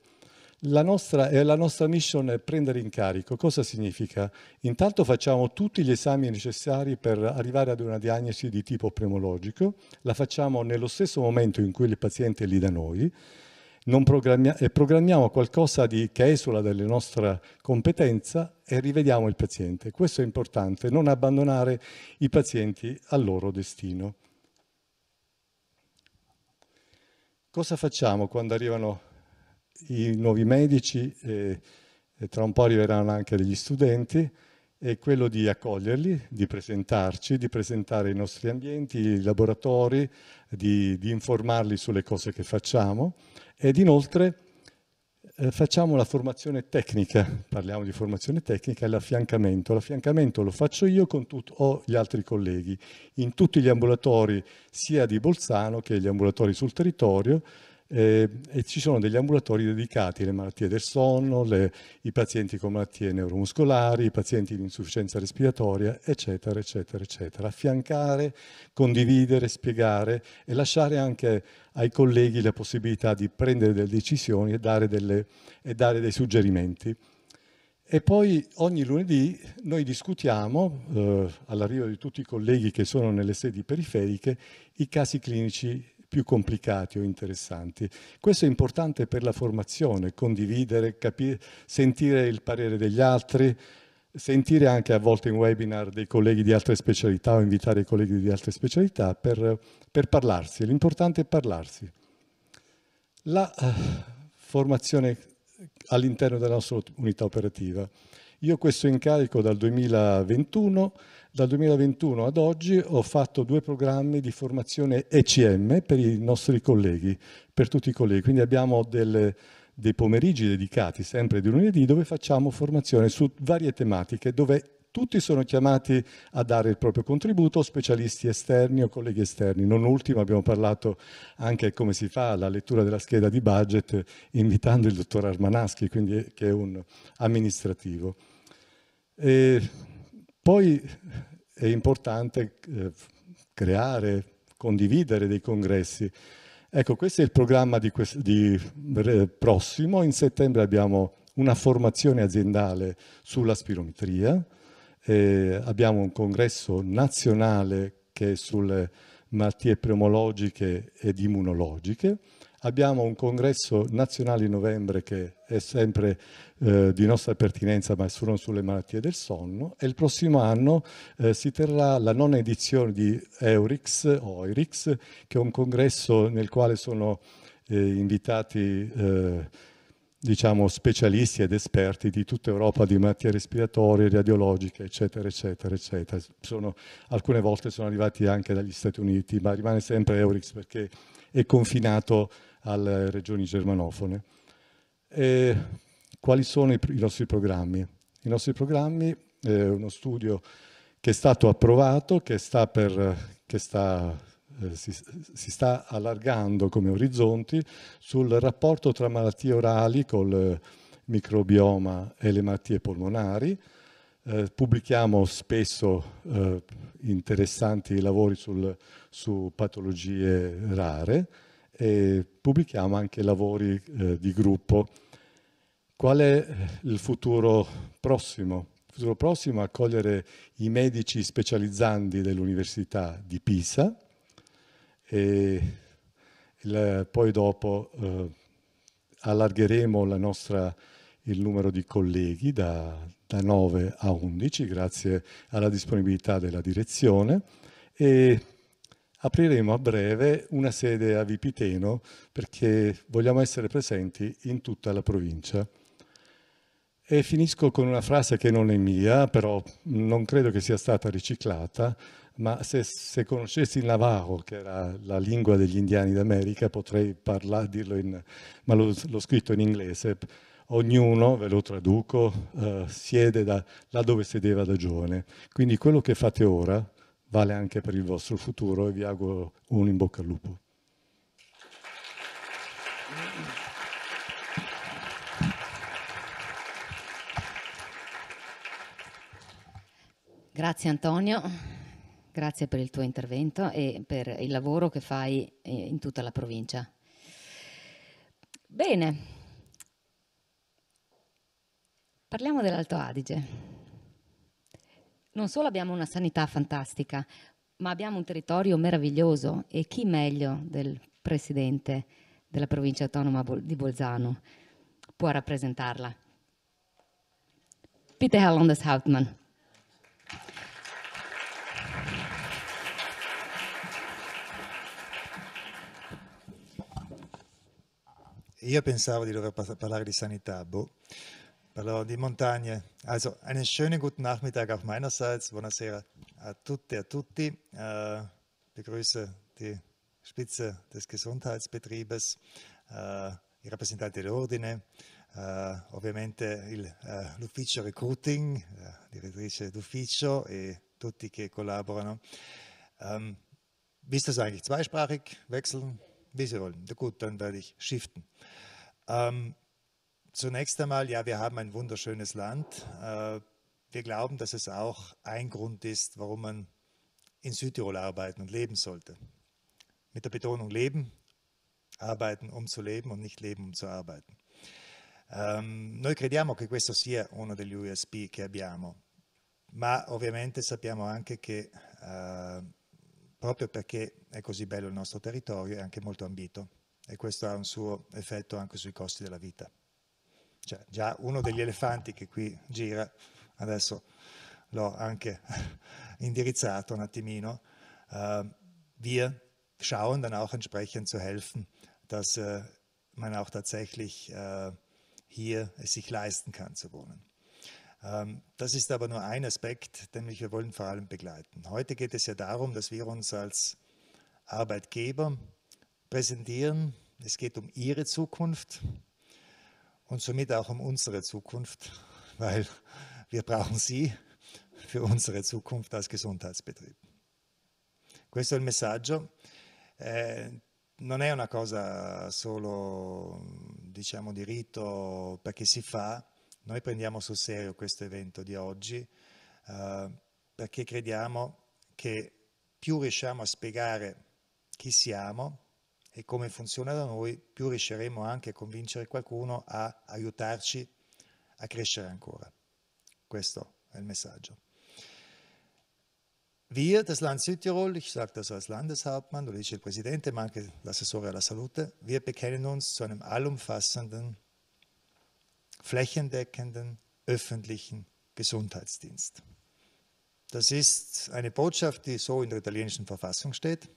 la nostra, eh, la nostra, mission è prendere in carico. Cosa significa? Intanto facciamo tutti gli esami necessari per arrivare ad una diagnosi di tipo premologico, la facciamo nello stesso momento in cui il paziente è lì da noi, e eh, programmiamo qualcosa di, che esula dalla nostra competenza e rivediamo il paziente. Questo è importante, non abbandonare i pazienti al loro destino. Cosa facciamo quando arrivano i nuovi medici e, e tra un po' arriveranno anche degli studenti, è quello di accoglierli, di presentarci, di presentare i nostri ambienti, i laboratori, di, di informarli sulle cose che facciamo ed inoltre eh, facciamo la formazione tecnica, parliamo di formazione tecnica e l'affiancamento. L'affiancamento lo faccio io con o gli altri colleghi in tutti gli ambulatori sia di Bolzano che gli ambulatori sul territorio eh, e ci sono degli ambulatori dedicati alle malattie del sonno, le, i pazienti con malattie neuromuscolari, i pazienti di insufficienza respiratoria, eccetera, eccetera, eccetera. Affiancare, condividere, spiegare e lasciare anche ai colleghi la possibilità di prendere delle decisioni e dare, delle, e dare dei suggerimenti. E poi ogni lunedì noi discutiamo, eh, all'arrivo di tutti i colleghi che sono nelle sedi periferiche, i casi clinici più complicati o interessanti. Questo è importante per la formazione, condividere, capire, sentire il parere degli altri, sentire anche a volte in webinar dei colleghi di altre specialità o invitare i colleghi di altre specialità per, per parlarsi. L'importante è parlarsi. La eh, formazione all'interno della nostra unità operativa. Io questo incarico dal 2021 dal 2021 ad oggi ho fatto due programmi di formazione ECM per i nostri colleghi, per tutti i colleghi. Quindi abbiamo delle, dei pomeriggi dedicati sempre di lunedì dove facciamo formazione su varie tematiche, dove tutti sono chiamati a dare il proprio contributo, specialisti esterni o colleghi esterni. Non ultimo abbiamo parlato anche come si fa la lettura della scheda di budget invitando il dottor Armanaschi, quindi, che è un amministrativo. E poi è importante eh, creare, condividere dei congressi. Ecco, questo è il programma di, di prossimo. In settembre abbiamo una formazione aziendale sulla spirometria, eh, abbiamo un congresso nazionale che è sulle malattie pneumologiche ed immunologiche, abbiamo un congresso nazionale in novembre che è sempre eh, di nostra pertinenza ma sono sulle malattie del sonno e il prossimo anno eh, si terrà la nona edizione di Eurix, Oirix, che è un congresso nel quale sono eh, invitati eh, diciamo, specialisti ed esperti di tutta Europa di malattie respiratorie, radiologiche, eccetera, eccetera, eccetera. Sono, alcune volte sono arrivati anche dagli Stati Uniti, ma rimane sempre Eurix perché è confinato alle regioni germanofone. E quali sono i, i nostri programmi? I nostri programmi, eh, uno studio che è stato approvato, che, sta per, che sta, eh, si, si, sta allargando come orizzonti sul rapporto tra malattie orali col microbioma e le malattie polmonari. Eh, pubblichiamo spesso eh, interessanti lavori sul, su patologie rare e pubblichiamo anche lavori eh, di gruppo Qual è il futuro prossimo? Il futuro prossimo è accogliere i medici specializzandi dell'Università di Pisa e il, poi dopo eh, allargheremo nostra, il numero di colleghi da, da 9 a 11 grazie alla disponibilità della direzione e apriremo a breve una sede a Vipiteno perché vogliamo essere presenti in tutta la provincia. E finisco con una frase che non è mia, però non credo che sia stata riciclata, ma se, se conoscessi il Navajo, che era la lingua degli indiani d'America, potrei parla, dirlo in... ma l'ho, l'ho, scritto in inglese. Ognuno, ve lo traduco, eh, siede da, là dove sedeva da giovane. Quindi quello che fate ora vale anche per il vostro futuro e vi auguro un in bocca al lupo. Grazie Antonio, grazie per il tuo intervento e per il lavoro che fai eh, in tutta la provincia. Bene, parliamo dell'Alto Adige. Non solo abbiamo una sanità fantastica, ma abbiamo un territorio meraviglioso e chi meglio del presidente della provincia autonoma di Bolzano può rappresentarla? Peter Hallandes Hauptmann. Io pensavo di dover parlare di sanità, boh. Parlerò di montagne. Also, einen schönen guten Nachmittag auch meinerseits. Buonasera a tutte e a tutti. Äh, begrüße die Spitze des Gesundheitsbetriebes, äh, i rappresentanti dell'ordine, Uh, ovviamente il, uh, l'ufficio recruiting, uh, direttrice d'ufficio e tutti che collaborano. Um, ähm, wie ist das eigentlich? Zweisprachig wechseln? wie Sie wollen. Gut, dann werde ich shiften. Ähm, zunächst einmal, ja, wir haben ein wunderschönes Land. Äh, wir glauben, dass es auch ein Grund ist, warum man in Südtirol arbeiten und leben sollte. Mit der Betonung leben, arbeiten um zu leben und nicht leben um zu arbeiten. Um, ähm, noi crediamo che questo sia uno degli USB che abbiamo, ma ovviamente sappiamo anche che uh, proprio perché è così bello il nostro territorio, è anche molto ambito e questo ha un suo effetto anche sui costi della vita. Cioè, già uno degli elefanti che qui gira, adesso l'ho anche indirizzato un attimino, uh, wir schauen dann auch entsprechend zu helfen, dass uh, man auch tatsächlich uh, hier es sich leisten kann zu wohnen. Ähm, das ist aber nur ein Aspekt, den wir wollen vor allem begleiten. Heute geht es ja darum, dass wir uns als Arbeitgeber präsentieren. Es geht um Ihre Zukunft und somit auch um unsere Zukunft, weil wir brauchen Sie für unsere Zukunft als Gesundheitsbetrieb. Questo è il messaggio. Eh, non è una cosa solo diciamo, di rito perché si fa, Noi prendiamo sul serio questo evento di oggi eh, perché crediamo che più riusciamo a spiegare chi siamo e come funziona da noi, più riusciremo anche a convincere qualcuno a aiutarci a crescere ancora. Questo è il messaggio. Wir, das Land Südtirol, ich sage das als Landeshauptmann lo dice il Presidente, ma anche l'assessore alla salute, wir bekennen uns zu einem allumfassenden flächendeckenden öffentlichen Gesundheitsdienst. Das ist eine Botschaft, die so in der italienischen Verfassung steht.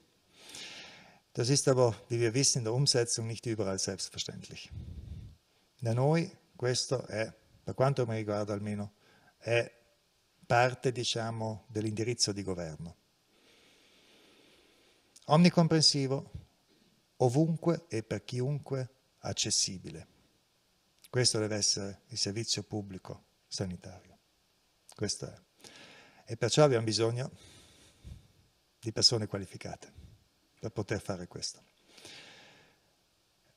Das ist aber, wie wir wissen, in der Umsetzung nicht überall selbstverständlich. Da noi questo è, per quanto mi riguarda almeno, è parte diciamo, dell'indirizzo di governo. Omnicomprensivo, ovunque e per chiunque accessibile. Questo deve essere il servizio pubblico sanitario. Questo è. E perciò abbiamo bisogno di persone qualificate per poter fare questo.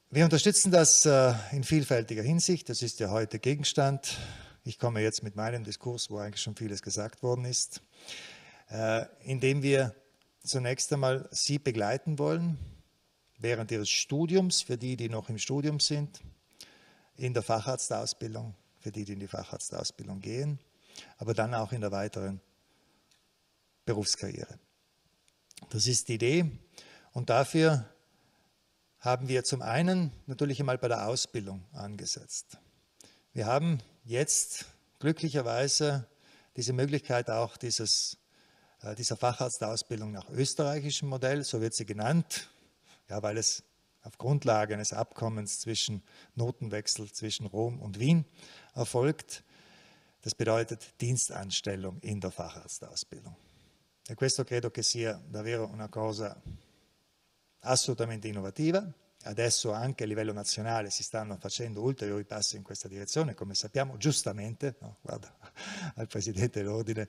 Wir unterstützen das äh, in vielfältiger Hinsicht. Das ist ja heute Gegenstand. Ich komme jetzt mit meinem Diskurs, wo eigentlich schon vieles gesagt worden ist, äh, indem wir zunächst einmal Sie begleiten wollen während Ihres Studiums, für die, die noch im Studium sind, in der Facharztausbildung, für die, die in die Facharztausbildung gehen, aber dann auch in der weiteren Berufskarriere. Das ist die Idee. Und dafür haben wir zum einen natürlich einmal bei der Ausbildung angesetzt. Wir haben jetzt glücklicherweise diese Möglichkeit auch dieses, äh, dieser Facharztausbildung nach österreichischem Modell, so wird sie genannt, ja, weil es auf Grundlage eines Abkommens zwischen Notenwechsel zwischen Rom und Wien erfolgt. Das bedeutet Dienstanstellung in der Facharztausbildung. E questo credo che sia davvero una cosa assolutamente innovativa. Adesso anche a livello nazionale si stanno facendo ulteriori passi in questa direzione, come sappiamo giustamente, no? guarda, al Presidente dell'Ordine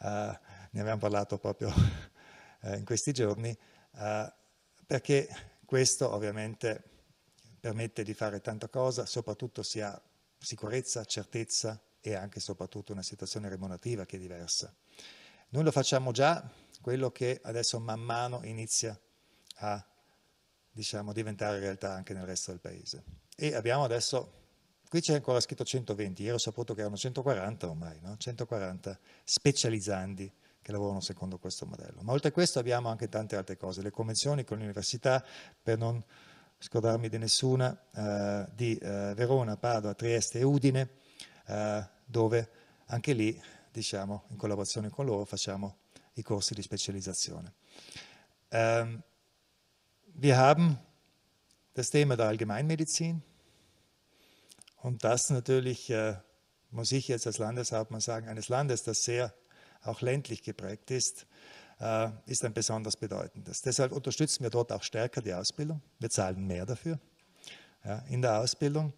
uh, ne abbiamo parlato proprio uh, in questi giorni, uh, perché questo ovviamente permette di fare tanta cosa, soprattutto si ha sicurezza, certezza e anche e soprattutto una situazione remunerativa che è diversa. Noi lo facciamo già, quello che adesso man mano inizia a diciamo, diventare realtà anche nel resto del paese. E abbiamo adesso qui c'è ancora scritto 120, io ho saputo che erano 140 ormai, no? 140 specializzandi che lavorano secondo questo modello. Ma oltre a questo abbiamo anche tante altre cose, le convenzioni con l'università, per non scordarmi di nessuna, eh, di eh, Verona, Padova, Trieste e Udine, eh, dove anche lì, diciamo, in collaborazione con loro facciamo i corsi di specializzazione. Ähm, wir haben das Thema der Allgemeinmedizin und das natürlich, eh, muss ich jetzt als Landeshauptmann sagen, eines Landes, das sehr auch ländlich geprägt ist, äh, ist ein besonders bedeutendes. Deshalb unterstützen wir dort auch stärker die Ausbildung. Wir zahlen mehr dafür ja, in der Ausbildung.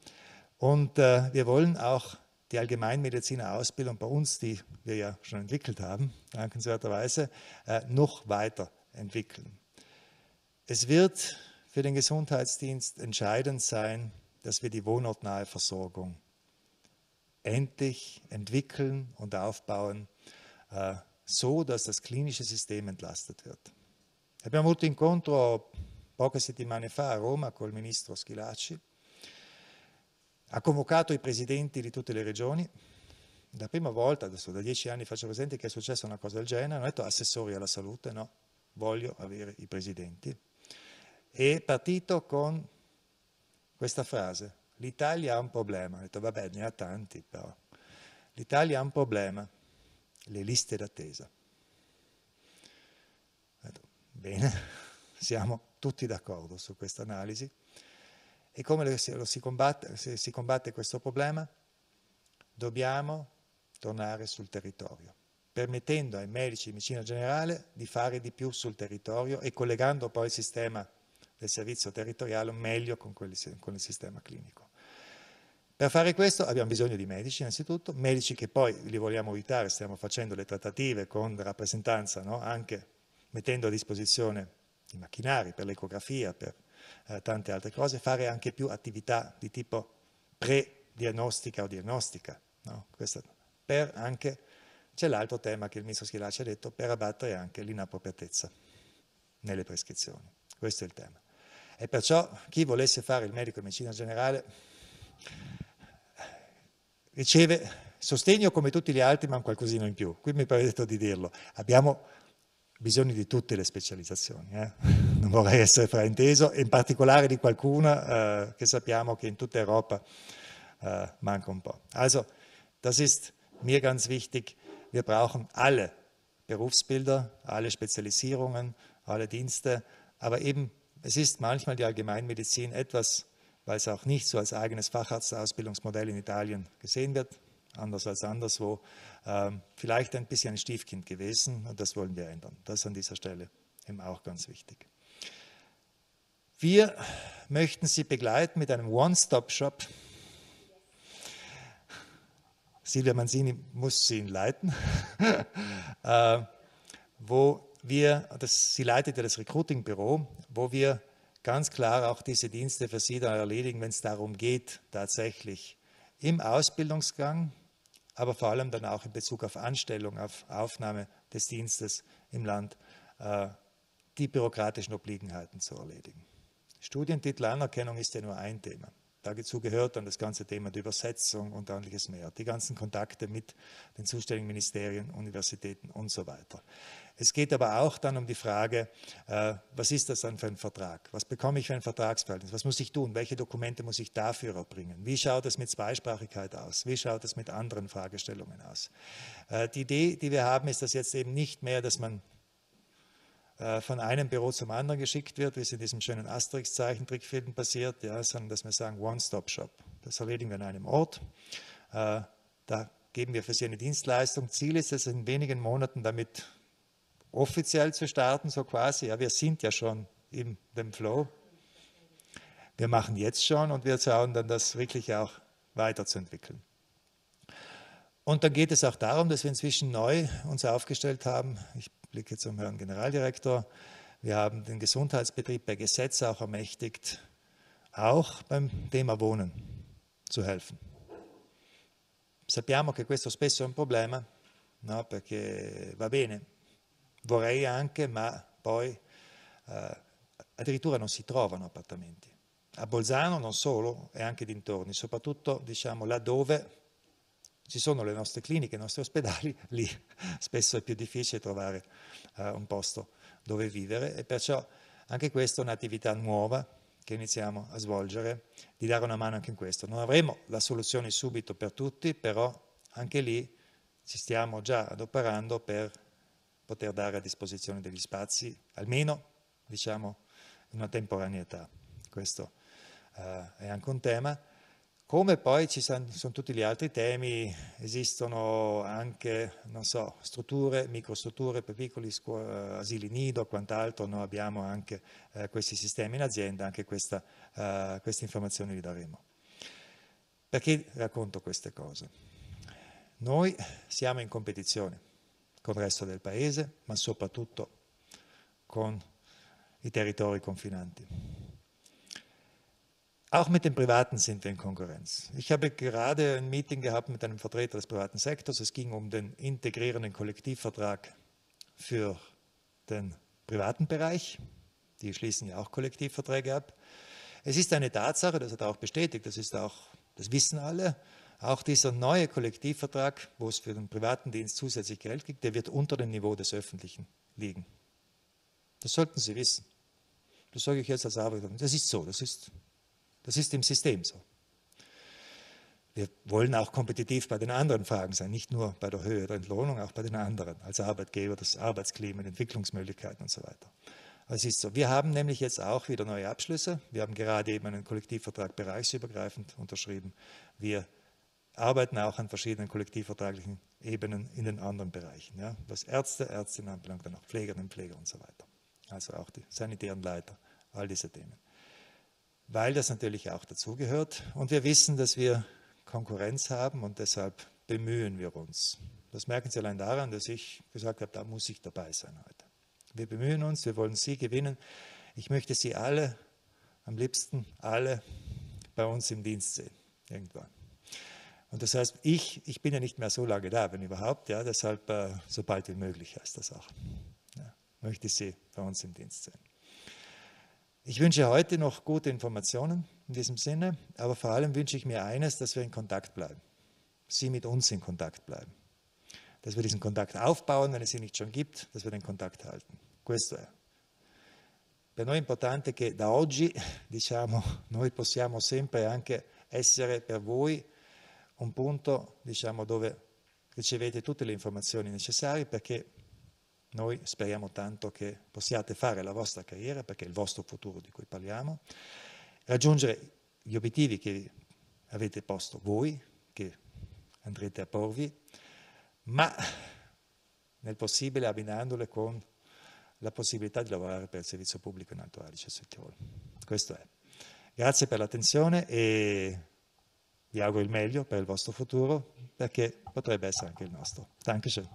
Und äh, wir wollen auch die Allgemeinmediziner-Ausbildung bei uns, die wir ja schon entwickelt haben, dankenswerterweise, äh, noch weiter entwickeln. Es wird für den Gesundheitsdienst entscheidend sein, dass wir die wohnortnahe Versorgung endlich entwickeln und aufbauen Äh, so dass das klinische System entlastet wird. Abbiamo avuto incontro poche settimane fa a Roma col ministro Schilacci, ha convocato i presidenti di tutte le regioni, la prima volta, adesso da dieci anni faccio presente che è successa una cosa del genere, hanno detto assessori alla salute, no, voglio avere i presidenti. E è partito con questa frase, l'Italia ha un problema, ha detto vabbè ne ha tanti però, l'Italia ha un problema, le liste d'attesa. Bene, siamo tutti d'accordo su questa analisi. E come si combatte, si combatte questo problema? Dobbiamo tornare sul territorio, permettendo ai medici di medicina generale di fare di più sul territorio e collegando poi il sistema del servizio territoriale meglio con, quel, con il sistema clinico. Per fare questo abbiamo bisogno di medici innanzitutto, medici che poi li vogliamo aiutare, stiamo facendo le trattative con rappresentanza, no? anche mettendo a disposizione i macchinari per l'ecografia, per eh, tante altre cose, fare anche più attività di tipo pre-diagnostica o diagnostica. No? Questa, per anche, c'è l'altro tema che il ministro Schilacci ha detto, per abbattere anche l'inappropriatezza nelle prescrizioni. Questo è il tema. E perciò chi volesse fare il medico in medicina generale riceve sostegno come tutti gli altri, ma un qualcosina in più. Qui mi permetto di dirlo. Abbiamo bisogno di tutte le specializzazioni, eh? non vorrei essere frainteso, in particolare di qualcuna eh, che sappiamo che in tutta Europa äh, manca un po'. Also, das ist mir ganz wichtig, wir brauchen alle Berufsbilder, alle Spezialisierungen, alle Dienste, aber eben, es ist manchmal die Allgemeinmedizin etwas weil es auch nicht so als eigenes Facharztausbildungsmodell in Italien gesehen wird, anders als anderswo. Ähm, vielleicht ein bisschen ein Stiefkind gewesen und das wollen wir ändern. Das ist an dieser Stelle eben auch ganz wichtig. Wir möchten Sie begleiten mit einem One-Stop-Shop. Silvia Manzini muss Sie ihn leiten, äh, wo wir, das, sie leitet ja das Recruiting-Büro, wo wir ganz klar auch diese Dienste für Sie dann erledigen, wenn es darum geht, tatsächlich im Ausbildungsgang, aber vor allem dann auch in Bezug auf Anstellung, auf Aufnahme des Dienstes im Land, äh, die bürokratischen Obliegenheiten zu erledigen. Studientitelanerkennung ist ja nur ein Thema. Dazu gehört dann das ganze Thema der Übersetzung und ähnliches mehr, die ganzen Kontakte mit den zuständigen Ministerien, Universitäten und so weiter. Es geht aber auch dann um die Frage, äh, was ist das dann für ein Vertrag? Was bekomme ich für ein Vertragsverhältnis? Was muss ich tun? Welche Dokumente muss ich dafür erbringen? Wie schaut es mit Zweisprachigkeit aus? Wie schaut es mit anderen Fragestellungen aus? Äh, die Idee, die wir haben, ist dass jetzt eben nicht mehr, dass man äh, von einem Büro zum anderen geschickt wird, wie es in diesem schönen Asterix-Zeichentrickfilm passiert, ja, sondern dass wir sagen One-Stop-Shop. Das erledigen wir an einem Ort. Äh, da geben wir für sie eine Dienstleistung. Ziel ist es, in wenigen Monaten damit offiziell zu starten, so quasi. Ja, wir sind ja schon in dem Flow. Wir machen jetzt schon und wir schauen dann, das wirklich auch weiterzuentwickeln. Und dann geht es auch darum, dass wir inzwischen neu uns aufgestellt haben. Ich Blicke zum Herrn Generaldirektor. Wir haben den Gesundheitsbetrieb per Gesetz auch ermächtigt, auch beim Thema Wohnen zu helfen. Sappiamo che questo spesso è un problema, no? perché va bene, vorrei anche, ma poi eh, addirittura non si trovano appartamenti. A Bolzano non solo, e anche dintorni, soprattutto diciamo, laddove ci sono le nostre cliniche, i nostri ospedali, lì spesso è più difficile trovare eh, un posto dove vivere e perciò anche questa è un'attività nuova che iniziamo a svolgere, di dare una mano anche in questo. Non avremo la soluzione subito per tutti, però anche lì ci stiamo già adoperando per poter dare a disposizione degli spazi, almeno diciamo una temporaneità. Questo eh, è anche un tema. Come poi ci sono, sono tutti gli altri temi, esistono anche, non so, strutture, microstrutture per piccoli eh, asili nido, quant'altro, noi abbiamo anche eh, questi sistemi in azienda, anche questa, eh, queste informazioni vi daremo. Perché racconto queste cose? Noi siamo in competizione con il resto del paese, ma soprattutto con i territori confinanti. Auch mit den Privaten sind wir in Konkurrenz. Ich habe gerade ein Meeting gehabt mit einem Vertreter des privaten Sektors. Es ging um den integrierenden Kollektivvertrag für den privaten Bereich. Die schließen ja auch Kollektivverträge ab. Es ist eine Tatsache, das hat er auch bestätigt, das, ist auch, das wissen alle, auch dieser neue Kollektivvertrag, wo es für den privaten Dienst zusätzlich Geld gibt, der wird unter dem Niveau des öffentlichen liegen. Das sollten Sie wissen. Das sage ich jetzt als Arbeiter. Das ist so, das ist das ist im System so. Wir wollen auch kompetitiv bei den anderen Fragen sein, nicht nur bei der Höhe der Entlohnung, auch bei den anderen, als Arbeitgeber, das Arbeitsklima, Entwicklungsmöglichkeiten und so weiter. es ist so, wir haben nämlich jetzt auch wieder neue Abschlüsse. Wir haben gerade eben einen Kollektivvertrag bereichsübergreifend unterschrieben. Wir arbeiten auch an verschiedenen kollektivvertraglichen Ebenen in den anderen Bereichen, ja? was Ärzte, Ärztinnen anbelangt, dann auch Pflegerinnen, Pfleger und so weiter. Also auch die sanitären Leiter, all diese Themen weil das natürlich auch dazugehört. Und wir wissen, dass wir Konkurrenz haben und deshalb bemühen wir uns. Das merken Sie allein daran, dass ich gesagt habe, da muss ich dabei sein heute. Wir bemühen uns, wir wollen Sie gewinnen. Ich möchte Sie alle, am liebsten alle, bei uns im Dienst sehen, irgendwann. Und das heißt, ich, ich bin ja nicht mehr so lange da, wenn überhaupt, ja, deshalb äh, so wie möglich heißt das auch. Ja, möchte ich Sie bei uns im Dienst sehen. Ich wünsche heute noch gute Informationen in diesem Sinne, aber vor allem wünsche ich mir eines, dass wir in Kontakt bleiben. Sie mit uns in Kontakt bleiben. Dass wir diesen Kontakt aufbauen, wenn es ihn nicht schon gibt, dass wir den Kontakt halten. Questo è. Per noi è importante che da oggi, diciamo, noi possiamo sempre anche essere per voi un punto, diciamo, dove ricevete tutte le informazioni necessarie perché Noi speriamo tanto che possiate fare la vostra carriera, perché è il vostro futuro di cui parliamo, raggiungere gli obiettivi che avete posto voi, che andrete a porvi, ma nel possibile abbinandole con la possibilità di lavorare per il servizio pubblico in Alto Adige sul Tirolo. Questo è. Grazie per l'attenzione e vi auguro il meglio per il vostro futuro, perché potrebbe essere anche il nostro. Dankeschön.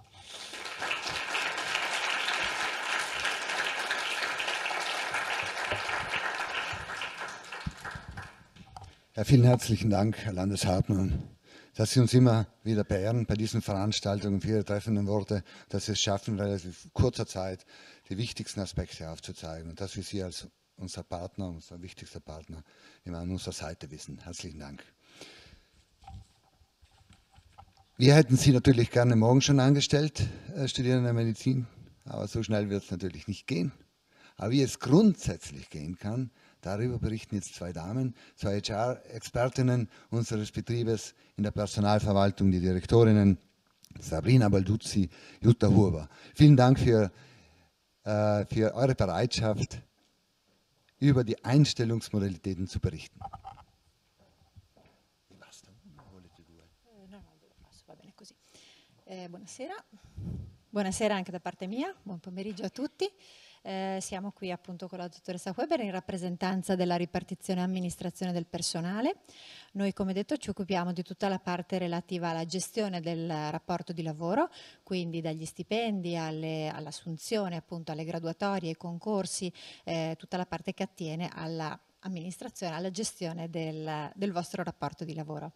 Ja, vielen herzlichen Dank, Herr Landeshauptmann, dass Sie uns immer wieder beehren bei diesen Veranstaltungen für Ihre treffenden Worte, dass Sie es schaffen, relativ kurzer Zeit die wichtigsten Aspekte aufzuzeigen und dass wir Sie als unser Partner, unser wichtigster Partner, immer an unserer Seite wissen. Herzlichen Dank. Wir hätten Sie natürlich gerne morgen schon angestellt, äh, Studierende Medizin, aber so schnell wird es natürlich nicht gehen. Aber wie es grundsätzlich gehen kann, Darüber berichten jetzt zwei Damen, zwei HR-Expertinnen unseres Betriebes in der Personalverwaltung, die Direktorinnen Sabrina Balduzzi, Jutta Huber. Vielen Dank für, äh, für eure Bereitschaft, über die Einstellungsmodalitäten zu berichten. buonasera. Buonasera anche da parte mia, buon pomeriggio a tutti. Eh, siamo qui appunto con la dottoressa Weber in rappresentanza della ripartizione e amministrazione del personale. Noi come detto ci occupiamo di tutta la parte relativa alla gestione del rapporto di lavoro, quindi dagli stipendi all'assunzione, appunto alle graduatorie, ai concorsi, eh, tutta la parte che attiene alla amministrazione, alla gestione del, del vostro rapporto di lavoro.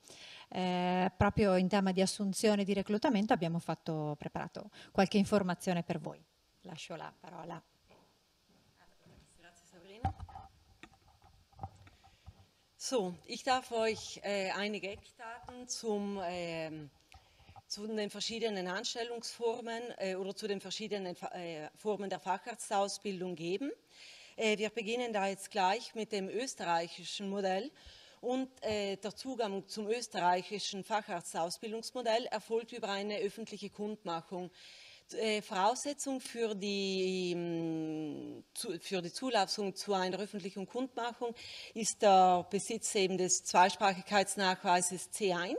Eh, proprio in tema di assunzione e di reclutamento abbiamo fatto, preparato qualche informazione per voi. Lascio la parola So, ich darf euch äh, einige Eckdaten zum, äh, zu den verschiedenen Anstellungsformen äh, oder zu den verschiedenen äh, Formen der Facharztausbildung geben. Äh, wir beginnen da jetzt gleich mit dem österreichischen Modell. Und äh, der Zugang zum österreichischen Facharztausbildungsmodell erfolgt über eine öffentliche Kundmachung äh, Voraussetzung für die, ähm, für die Zulassung zu einer öffentlichen Kundmachung ist der Besitz eben des Zweisprachigkeitsnachweises C1.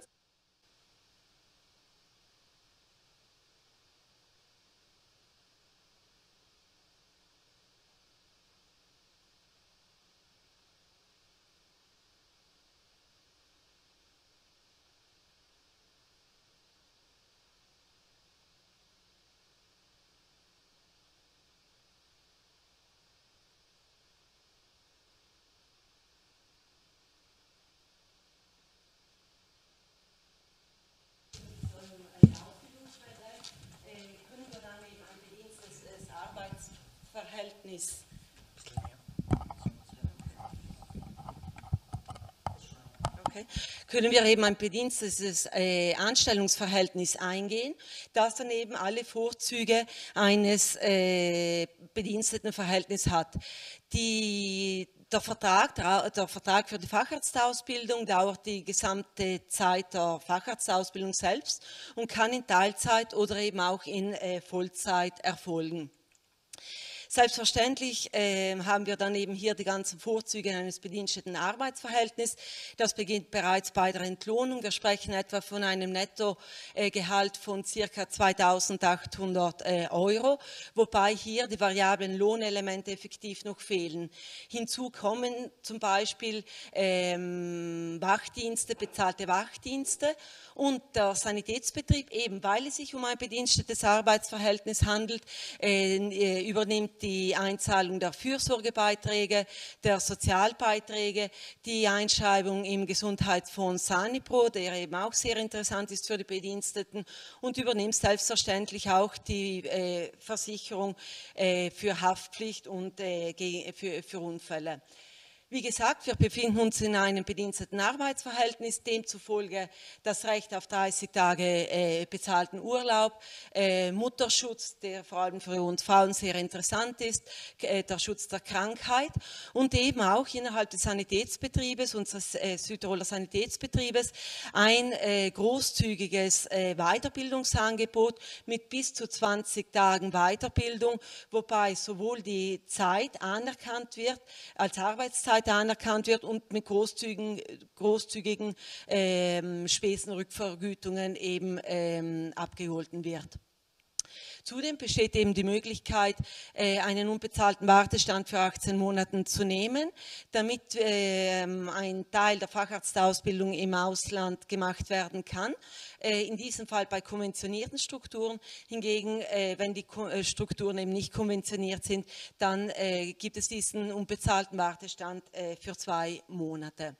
ist. Okay. Können wir eben ein bedienstetes äh, Anstellungsverhältnis eingehen, das dann eben alle Vorzüge eines äh, bediensteten hat. Die, der Vertrag, der Vertrag für die Facharztausbildung dauert die gesamte Zeit der Facharztausbildung selbst und kann in Teilzeit oder eben auch in äh, Vollzeit erfolgen. Selbstverständlich äh, haben wir dann eben hier die ganzen Vorzüge eines bediensteten Arbeitsverhältnisses. Das beginnt bereits bei der Entlohnung. Wir sprechen etwa von einem Nettogehalt von circa 2.800 äh, Euro, wobei hier die variablen Lohnelemente effektiv noch fehlen. Hinzu kommen zum Beispiel ähm, Wachdienste, bezahlte Wachdienste und der Sanitätsbetrieb, eben weil es sich um ein bedienstetes Arbeitsverhältnis handelt, äh, äh übernimmt die Einzahlung der Fürsorgebeiträge, der Sozialbeiträge, die Einschreibung im Gesundheitsfonds Sanipro, der eben auch sehr interessant ist für die Bediensteten und übernimmt selbstverständlich auch die äh, Versicherung äh, für Haftpflicht und äh, für, für Unfälle. Wie gesagt, wir befinden uns in einem bediensteten Arbeitsverhältnis, demzufolge das Recht auf 30 Tage äh, bezahlten Urlaub, äh, Mutterschutz, der vor allem für uns Frauen sehr interessant ist, äh, der Schutz der Krankheit und eben auch innerhalb des Sanitätsbetriebes, unseres äh, Südtiroler Sanitätsbetriebes, ein äh, großzügiges äh, Weiterbildungsangebot mit bis zu 20 Tagen Weiterbildung, wobei sowohl die Zeit anerkannt wird als Arbeitszeit, heute anerkannt wird und mit großzügigen, großzügigen ähm, Spesenrückvergütungen eben ähm, abgeholten wird. Zudem besteht eben die Möglichkeit, äh, einen unbezahlten Wartestand für 18 Monate zu nehmen, damit ähm, ein Teil der Facharztausbildung im Ausland gemacht werden kann. Äh, in diesem Fall bei konventionierten Strukturen. Hingegen, äh, wenn die Strukturen eben nicht konventioniert sind, dann gibt es diesen unbezahlten Wartestand für zwei Monate.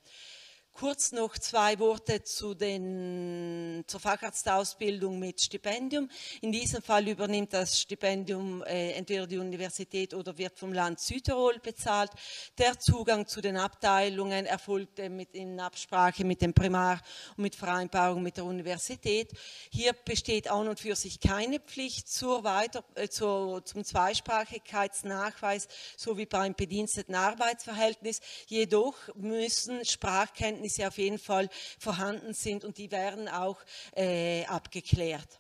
Kurz noch zwei Worte zu den, zur Facharztausbildung mit Stipendium. In diesem Fall übernimmt das Stipendium äh, entweder die Universität oder wird vom Land Südtirol bezahlt. Der Zugang zu den Abteilungen erfolgt äh, mit, in Absprache mit dem Primar und mit Vereinbarung mit der Universität. Hier besteht an und für sich keine Pflicht zur Weiter, äh, zur, zum Zweisprachigkeitsnachweis, so wie beim bediensteten Arbeitsverhältnis. Jedoch müssen Sprachkenntnisse Missverständnisse auf jeden Fall vorhanden sind und die werden auch äh, abgeklärt.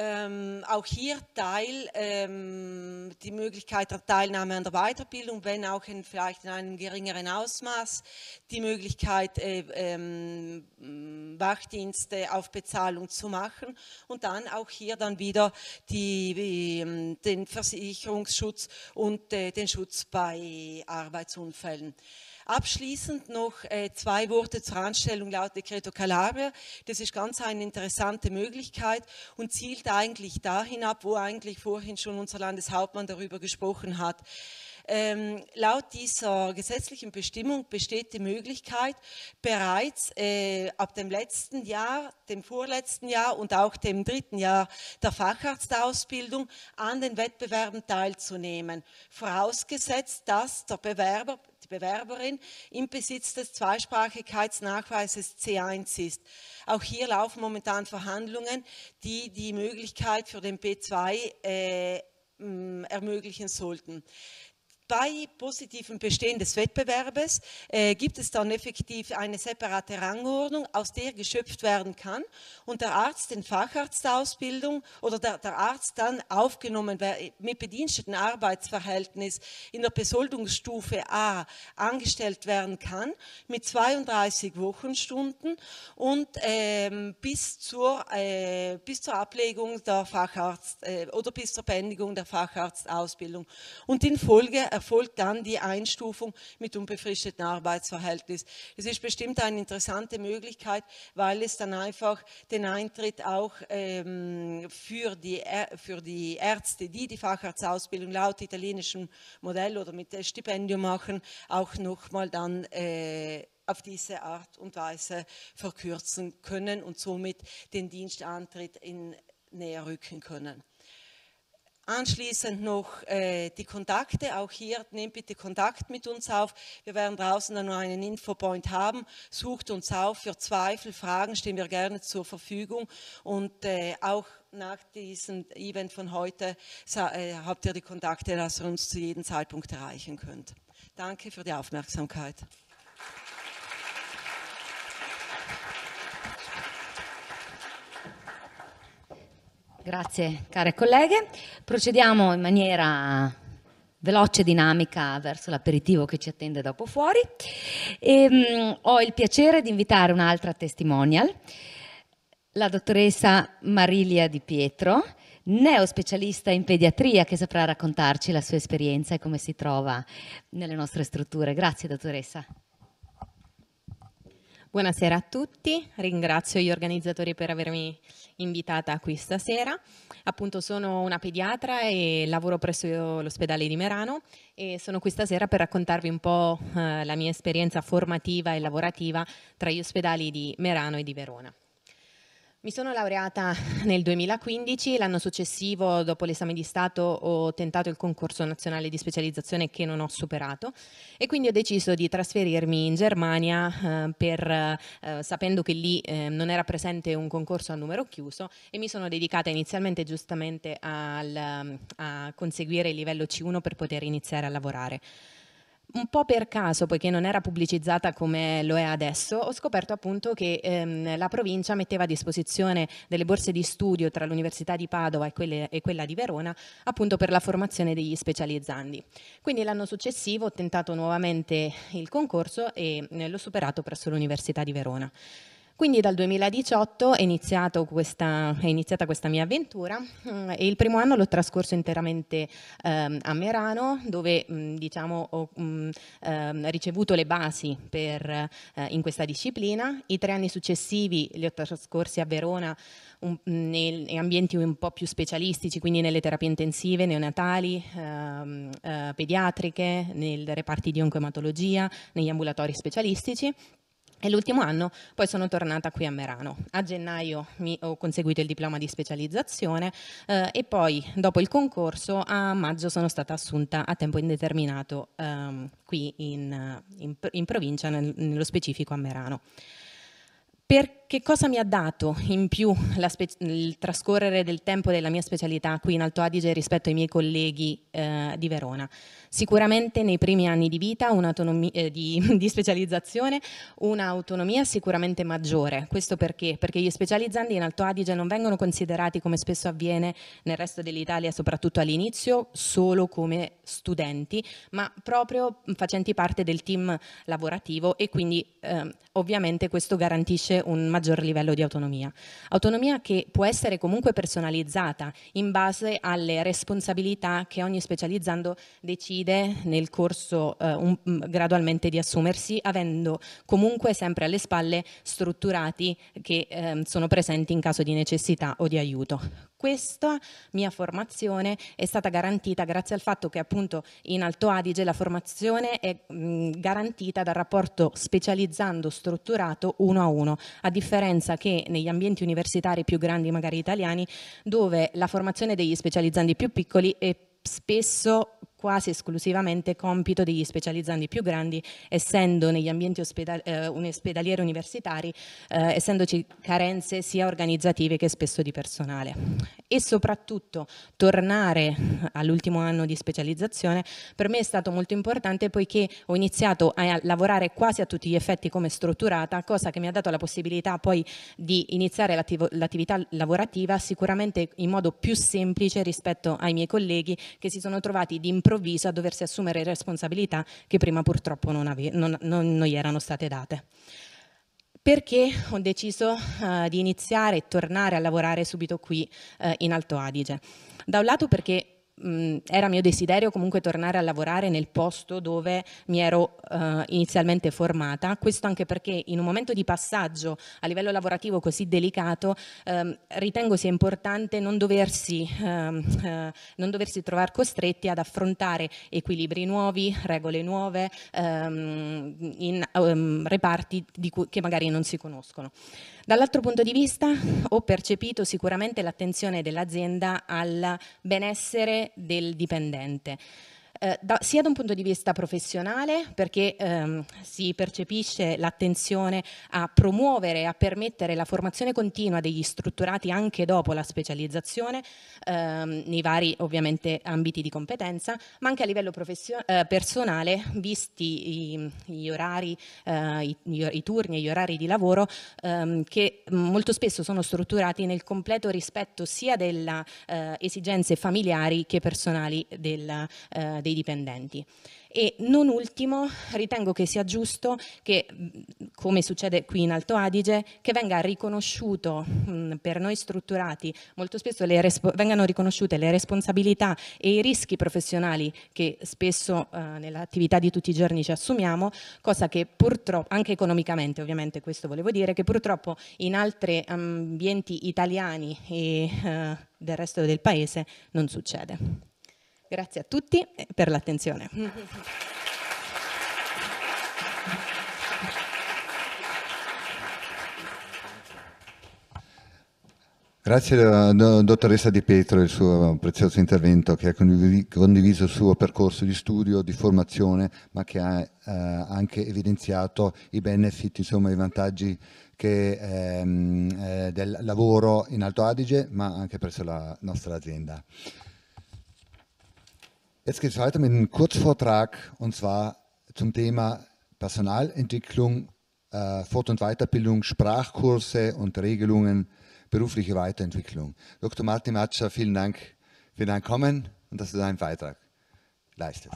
Ähm, auch hier Teil, ähm, die Möglichkeit der Teilnahme an der Weiterbildung, wenn auch in, vielleicht in einem geringeren Ausmaß, die Möglichkeit, äh, ähm, Wachdienste auf Bezahlung zu machen und dann auch hier dann wieder die, ähm, den Versicherungsschutz und äh, den Schutz bei Arbeitsunfällen. Abschließend noch äh, zwei Worte zur Anstellung laut Decreto Calabria. Das ist ganz eine interessante Möglichkeit und zielt eigentlich dahin ab, wo eigentlich vorhin schon unser Landeshauptmann darüber gesprochen hat. Ähm, laut dieser gesetzlichen Bestimmung besteht die Möglichkeit, bereits äh, ab dem letzten Jahr, dem vorletzten Jahr und auch dem dritten Jahr der Facharztausbildung an den Wettbewerben teilzunehmen, vorausgesetzt, dass der Bewerber Bewerberin im Besitz des Zweisprachigkeitsnachweises C1 ist. Auch hier laufen momentan Verhandlungen, die die Möglichkeit für den B2 äh, ermöglichen sollten bei positivem Bestehen des Wettbewerbes äh, gibt es dann effektiv eine separate Rangordnung, aus der geschöpft werden kann und der Arzt in Facharztausbildung oder der, der Arzt dann aufgenommen mit bediensteten Arbeitsverhältnis in der Besoldungsstufe A angestellt werden kann mit 32 Wochenstunden und ähm, bis, zur, äh, bis zur Ablegung der Facharzt äh, oder bis zur Beendigung der Facharztausbildung. Und in Folge erfolgt dann die Einstufung mit unbefristetem Arbeitsverhältnis. Es ist bestimmt eine interessante Möglichkeit, weil es dann einfach den Eintritt auch ähm, für, die, für die Ärzte, die die Facharztausbildung laut italienischem Modell oder mit Stipendium machen, auch nochmal dann äh, auf diese Art und Weise verkürzen können und somit den Dienstantritt in näher rücken können. Anschließend noch äh, die Kontakte. Auch hier nehmt bitte Kontakt mit uns auf. Wir werden draußen dann noch einen Infopoint haben. Sucht uns auf. Für Zweifel, Fragen stehen wir gerne zur Verfügung. Und äh, auch nach diesem Event von heute äh, habt ihr die Kontakte, dass ihr uns zu jedem Zeitpunkt erreichen könnt. Danke für die Aufmerksamkeit. Grazie care colleghe. Procediamo in maniera veloce e dinamica verso l'aperitivo che ci attende dopo fuori. E, ehm, mh, ho il piacere di invitare un'altra testimonial, la dottoressa Marilia Di Pietro, neospecialista in pediatria che saprà raccontarci la sua esperienza e come si trova nelle nostre strutture. Grazie dottoressa. Buonasera a tutti, ringrazio gli organizzatori per avermi invitata qui stasera. Appunto sono una pediatra e lavoro presso l'ospedale di Merano e sono qui stasera per raccontarvi un po' eh, la mia esperienza formativa e lavorativa tra gli ospedali di Merano e di Verona. Mi sono laureata nel 2015, l'anno successivo dopo l'esame di Stato ho tentato il concorso nazionale di specializzazione che non ho superato e quindi ho deciso di trasferirmi in Germania eh, per, eh, sapendo che lì eh, non era presente un concorso a numero chiuso e mi sono dedicata inizialmente giustamente al, a conseguire il livello C1 per poter iniziare a lavorare un po' per caso, poiché non era pubblicizzata come lo è adesso, ho scoperto appunto che ehm, la provincia metteva a disposizione delle borse di studio tra l'Università di Padova e, quelle, e, quella di Verona, appunto per la formazione degli specializzandi. Quindi l'anno successivo ho tentato nuovamente il concorso e eh, l'ho superato presso l'Università di Verona. Quindi dal 2018 è, questa, è, iniziata questa mia avventura mm, e il primo anno l'ho trascorso interamente ehm, a Merano dove mh, mm, diciamo, ho mh, mm, ehm, ricevuto le basi per, eh, in questa disciplina. I tre anni successivi li ho trascorsi a Verona un, in ambienti un po' più specialistici, quindi nelle terapie intensive, neonatali, ehm, eh, pediatriche, nei reparti di oncoematologia, negli ambulatori specialistici. E l'ultimo anno poi sono tornata qui a Merano. A gennaio mi ho conseguito il diploma di specializzazione eh, e poi dopo il concorso a maggio sono stata assunta a tempo indeterminato ehm, qui in, in, in provincia, nel, nello specifico a Merano. Per che cosa mi ha dato in più il trascorrere del tempo della mia specialità qui in Alto Adige rispetto ai miei colleghi eh, di Verona? Sicuramente nei primi anni di vita eh, di, di specializzazione un'autonomia sicuramente maggiore. Questo perché? Perché gli specializzanti in Alto Adige non vengono considerati, come spesso avviene nel resto dell'Italia, soprattutto all'inizio, solo come studenti, ma proprio facenti parte del team lavorativo e quindi eh, ovviamente questo garantisce un maggiore maggior livello di autonomia. Autonomia che può essere comunque personalizzata in base alle responsabilità che ogni specializzando decide nel corso eh, un, mm, gradualmente di assumersi, avendo comunque sempre alle spalle strutturati che eh, sono presenti in caso di necessità o di aiuto. Questa mia formazione è stata garantita grazie al fatto che appunto in Alto Adige la formazione è garantita dal rapporto specializzando strutturato uno a uno, a differenza che negli ambienti universitari più grandi magari italiani dove la formazione degli specializzandi più piccoli è spesso quasi esclusivamente compito degli specializzanti più grandi, essendo negli ambienti ospedal eh, ospedalieri universitari, eh, essendoci carenze sia organizzative che spesso di personale. E soprattutto tornare all'ultimo anno di specializzazione per me è stato molto importante poiché ho iniziato a lavorare quasi a tutti gli effetti come strutturata, cosa che mi ha dato la possibilità poi di iniziare l'attività lavorativa sicuramente in modo più semplice rispetto ai miei colleghi che si sono trovati di impegno all'improvviso a doversi assumere responsabilità che prima purtroppo non, ave- non, non, non gli erano state date perché ho deciso uh, di iniziare e tornare a lavorare subito qui uh, in Alto Adige. Da un lato perché mh, mm, era mio desiderio comunque tornare a lavorare nel posto dove mi ero eh, inizialmente formata, questo anche perché in un momento di passaggio a livello lavorativo così delicato ehm, ritengo sia importante non doversi, ehm, eh, non doversi trovare costretti ad affrontare equilibri nuovi, regole nuove, ehm, in ehm, reparti che magari non si conoscono. Dall'altro punto di vista ho percepito sicuramente l'attenzione dell'azienda al benessere del dipendente. Eh, da, sia da un punto di vista professionale, perché ehm, si percepisce l'attenzione a promuovere, a permettere la formazione continua degli strutturati anche dopo la specializzazione, ehm, nei vari ovviamente ambiti di competenza, ma anche a livello eh, personale, visti i, gli orari, eh, i, i, turni e gli orari di lavoro, ehm, che molto spesso sono strutturati nel completo rispetto sia delle eh, esigenze familiari che personali del, eh, dei dipendenti. E non ultimo, ritengo che sia giusto che, come succede qui in Alto Adige, che venga riconosciuto per noi strutturati molto spesso le vengano riconosciute le responsabilità e i rischi professionali che spesso eh, nell'attività di tutti i giorni ci assumiamo, cosa che purtroppo, anche economicamente ovviamente questo volevo dire, che purtroppo in altri ambienti italiani e eh, del resto del paese non succede. Grazie a tutti eh, per l'attenzione. Grazie eh, dottoressa Di Pietro del suo prezioso intervento che ha condiviso il suo percorso di studio, di formazione, ma che ha eh, anche evidenziato i benefit, insomma i vantaggi che, ehm, eh, del lavoro in Alto Adige, ma anche presso la nostra azienda. Jetzt geht es weiter mit einem Kurzvortrag und zwar zum Thema Personalentwicklung, äh, Fort- und Weiterbildung, Sprachkurse und Regelungen, berufliche Weiterentwicklung. Dr. Martin Matscher, vielen Dank für dein Kommen und dass du deinen Beitrag leistest.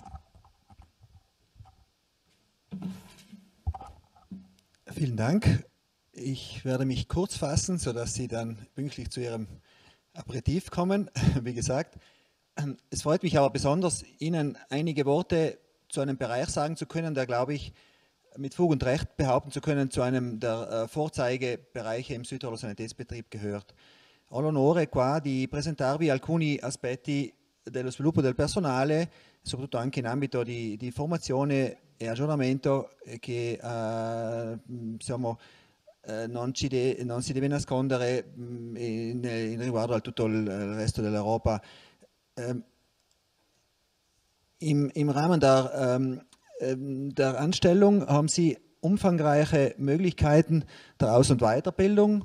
Vielen Dank. Ich werde mich kurz fassen, sodass Sie dann pünktlich zu Ihrem Aperitif kommen. Wie gesagt, es freut mich aber besonders, Ihnen einige Worte zu einem Bereich sagen zu können, der, glaube ich, mit Fug und Recht behaupten zu können, zu einem der äh, Vorzeigebereiche im Südtiroler Sanitätsbetrieb gehört. All'onore qua di presentarvi alcuni aspetti dello sviluppo del personale, soprattutto anche in ambito di, di formazione e aggiornamento eh, che eh, insomma, eh, non, de, non, si deve nascondere mh, mm, in, in riguardo a tutto il resto dell'Europa. Ähm, im, Im Rahmen der, ähm, ähm, der Anstellung haben Sie umfangreiche Möglichkeiten der Aus- und Weiterbildung.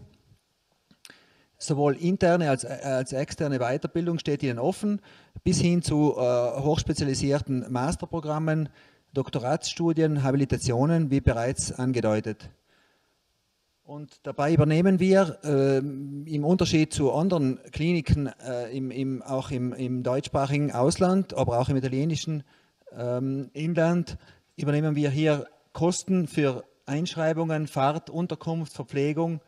Sowohl interne als, als externe Weiterbildung steht Ihnen offen, bis hin zu äh, hochspezialisierten Masterprogrammen, Doktoratsstudien, Habilitationen, wie bereits angedeutet. Und dabei übernehmen wir äh, im Unterschied zu anderen Kliniken, äh, im, im, auch im, im, deutschsprachigen Ausland, aber auch im italienischen ähm, Inland, übernehmen wir hier Kosten für Einschreibungen, Fahrt, Unterkunft, Verpflegung.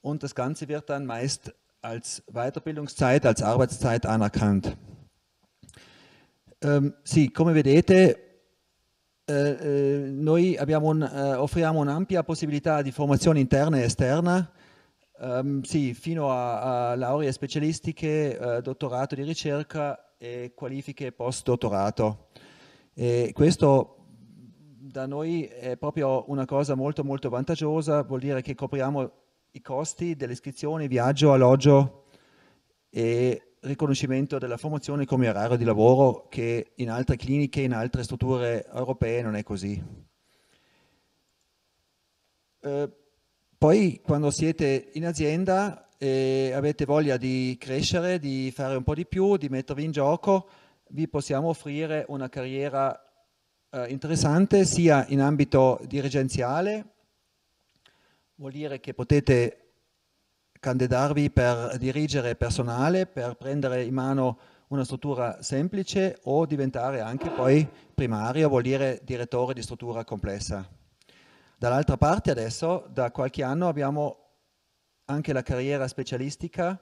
Und das Ganze wird dann meist als Weiterbildungszeit, als Arbeitszeit anerkannt. Ähm, kommen mit ETE, Eh, eh, noi un, eh, offriamo un'ampia possibilità di formazione interna e esterna, ehm, sì, fino a, a lauree specialistiche, eh, dottorato di ricerca e qualifiche post-dottorato. E questo da noi è proprio una cosa molto molto vantaggiosa, vuol dire che copriamo i costi dell'iscrizione, viaggio, alloggio e riconoscimento della formazione come orario di lavoro che in altre cliniche, in altre strutture europee non è così. Eh, poi quando siete in azienda e eh, avete voglia di crescere, di fare un po' di più, di mettervi in gioco, vi possiamo offrire una carriera eh, interessante sia in ambito dirigenziale, vuol dire che potete candidarvi per dirigere personale, per prendere in mano una struttura semplice o diventare anche poi primario, vuol dire direttore di struttura complessa. Dall'altra parte adesso, da qualche anno, abbiamo anche la carriera specialistica,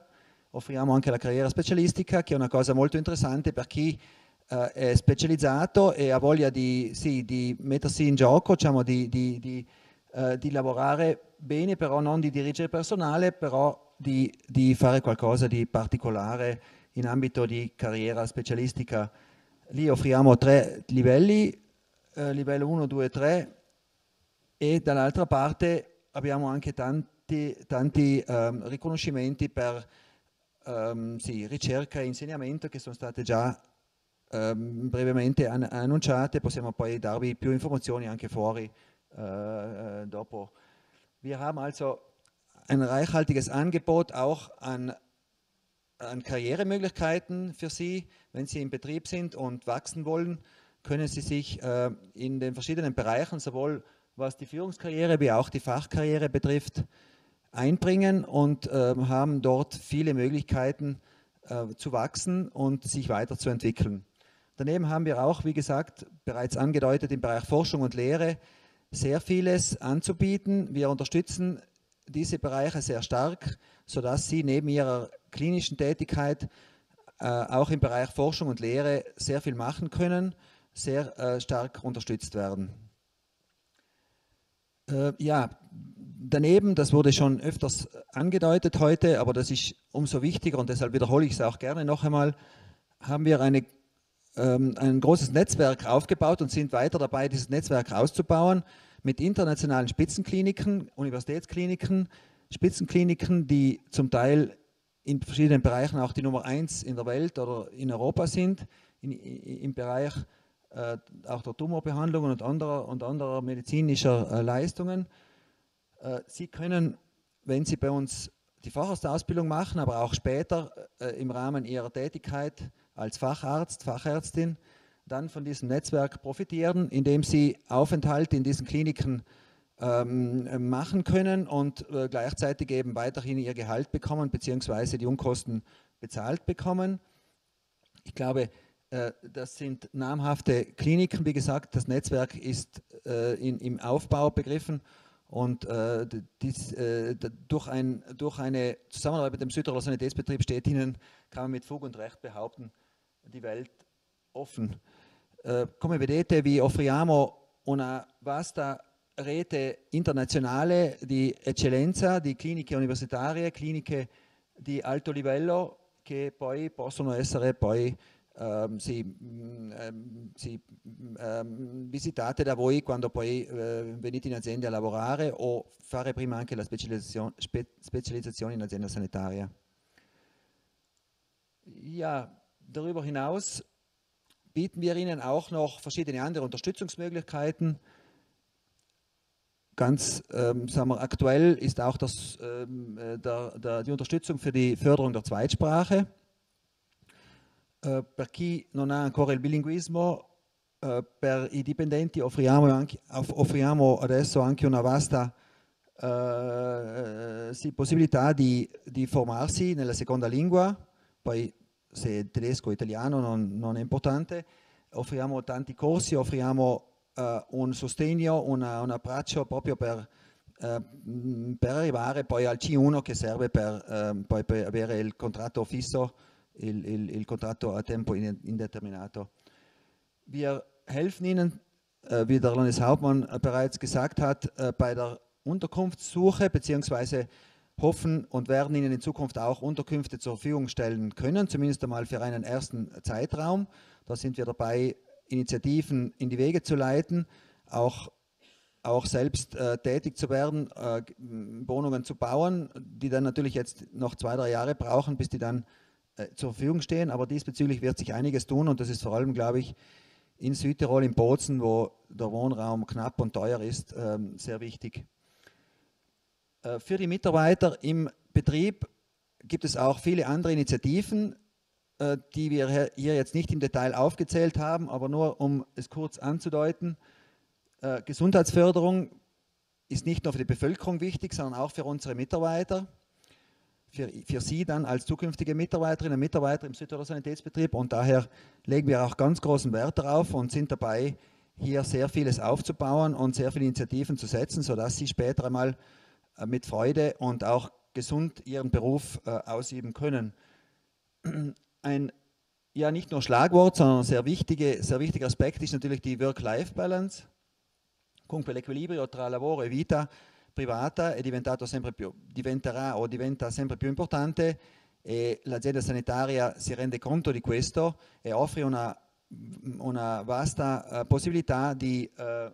offriamo anche la carriera specialistica che è una cosa molto interessante per chi eh, è specializzato e ha voglia di, sì, di mettersi in gioco, diciamo, di, di, eh, di lavorare bene, però non di dirigere personale, però di, di fare qualcosa di particolare in ambito di carriera specialistica. Lì offriamo tre livelli, eh, livello 1, 2, 3 e dall'altra parte abbiamo anche tanti, tanti um, riconoscimenti per um, sì, ricerca e insegnamento che sono state già um, brevemente an annunciate, possiamo poi darvi più informazioni anche fuori äh, äh Dopo. Wir haben also ein reichhaltiges Angebot auch an, an Karrieremöglichkeiten für Sie. Wenn Sie im Betrieb sind und wachsen wollen, können Sie sich äh, in den verschiedenen Bereichen, sowohl was die Führungskarriere wie auch die Fachkarriere betrifft, einbringen und äh, haben dort viele Möglichkeiten äh, zu wachsen und sich weiterzuentwickeln. Daneben haben wir auch, wie gesagt, bereits angedeutet im Bereich Forschung und Lehre sehr vieles anzubieten. Wir unterstützen diese Bereiche sehr stark, sodass sie neben ihrer klinischen Tätigkeit äh, auch im Bereich Forschung und Lehre sehr viel machen können, sehr äh, stark unterstützt werden. Äh, ja, daneben, das wurde schon öfters angedeutet heute, aber das ist umso wichtiger und deshalb wiederhole ich es auch gerne noch einmal, haben wir eine, ähm, ein großes Netzwerk aufgebaut und sind weiter dabei, dieses Netzwerk auszubauen mit internationalen Spitzenkliniken, Universitätskliniken, Spitzenkliniken, die zum Teil in verschiedenen Bereichen auch die Nummer eins in der Welt oder in Europa sind, in, in, im Bereich äh, auch der Tumorbehandlungen und anderer, und anderer medizinischer äh, Leistungen. Äh, Sie können, wenn Sie bei uns die Facharztausbildung machen, aber auch später äh, im Rahmen Ihrer Tätigkeit als Facharzt, Fachärztin, dann von diesem Netzwerk profitieren, indem sie Aufenthalt in diesen Kliniken ähm, machen können und äh, gleichzeitig eben weiterhin ihr Gehalt bekommen, beziehungsweise die Unkosten bezahlt bekommen. Ich glaube, äh, das sind namhafte Kliniken. Wie gesagt, das Netzwerk ist äh, in, im Aufbau begriffen und äh, dies, äh, durch, ein, durch, eine Zusammenarbeit mit dem Südtiroler Sanitätsbetrieb steht Ihnen, kann man mit Fug und Recht behaupten, die Welt offen. Eh, come vedete vi offriamo una vasta rete internazionale di eccellenza, di cliniche universitarie, cliniche di alto livello che poi possono essere poi Um, sì, um, sì, um, visitate da voi quando poi uh, venite in azienda a lavorare o fare prima anche la specializzazione, spe specializzazione in azienda sanitaria. Ja, darüber hinaus bieten wir Ihnen auch noch verschiedene andere Unterstützungsmöglichkeiten. Ganz ähm, sagen wir, aktuell ist auch das, ähm, äh, der, der, die Unterstützung für die Förderung der Zweitsprache. Äh, per chi non ha ancora il bilinguismo, eh, per i dipendenti offriamo, anche, offriamo adesso anche una vasta eh, sì, possibilità di, di formarsi nella seconda lingua, poi se tedesco o italiano non, non, è importante, offriamo tanti corsi, offriamo uh, un sostegno, una, un abbraccio proprio per, uh, per, arrivare poi al C1 che serve per, uh, poi per avere il contratto fisso, il, il, il contratto a tempo indeterminato. Wir helfen Ihnen, äh, wie der Landeshauptmann bereits gesagt hat, äh, bei der Unterkunftssuche beziehungsweise hoffen und werden Ihnen in Zukunft auch Unterkünfte zur Verfügung stellen können, zumindest einmal für einen ersten Zeitraum. Da sind wir dabei, Initiativen in die Wege zu leiten, auch, auch selbst äh, tätig zu werden, äh, Wohnungen zu bauen, die dann natürlich jetzt noch zwei, drei Jahre brauchen, bis die dann äh, zur Verfügung stehen. Aber diesbezüglich wird sich einiges tun und das ist vor allem, glaube ich, in Südtirol, in Bozen, wo der Wohnraum knapp und teuer ist, ähm, sehr wichtig. Äh, für die Mitarbeiter im Betrieb gibt es auch viele andere Initiativen, äh, die wir hier jetzt nicht im Detail aufgezählt haben, aber nur um es kurz anzudeuten. Äh, Gesundheitsförderung ist nicht nur für die Bevölkerung wichtig, sondern auch für unsere Mitarbeiter, für, für Sie dann als zukünftige Mitarbeiterinnen und Mitarbeiter im Südtiroler Sanitätsbetrieb und daher legen wir auch ganz großen Wert darauf und sind dabei, hier sehr vieles aufzubauen und sehr viele Initiativen zu setzen, sodass Sie später einmal äh, mit Freude und auch gesund ihren Beruf äh, ausüben können. Ein ja nicht nur Schlagwort, sondern ein sehr, wichtige, sehr wichtiger Aspekt ist natürlich die Work-Life-Balance. Cumque l'equilibrio tra lavoro e vita privata è e diventato sempre più, diventerà o diventa sempre più importante e l'azienda sanitaria si rende conto di questo e offre una, una vasta uh, possibilità di uh,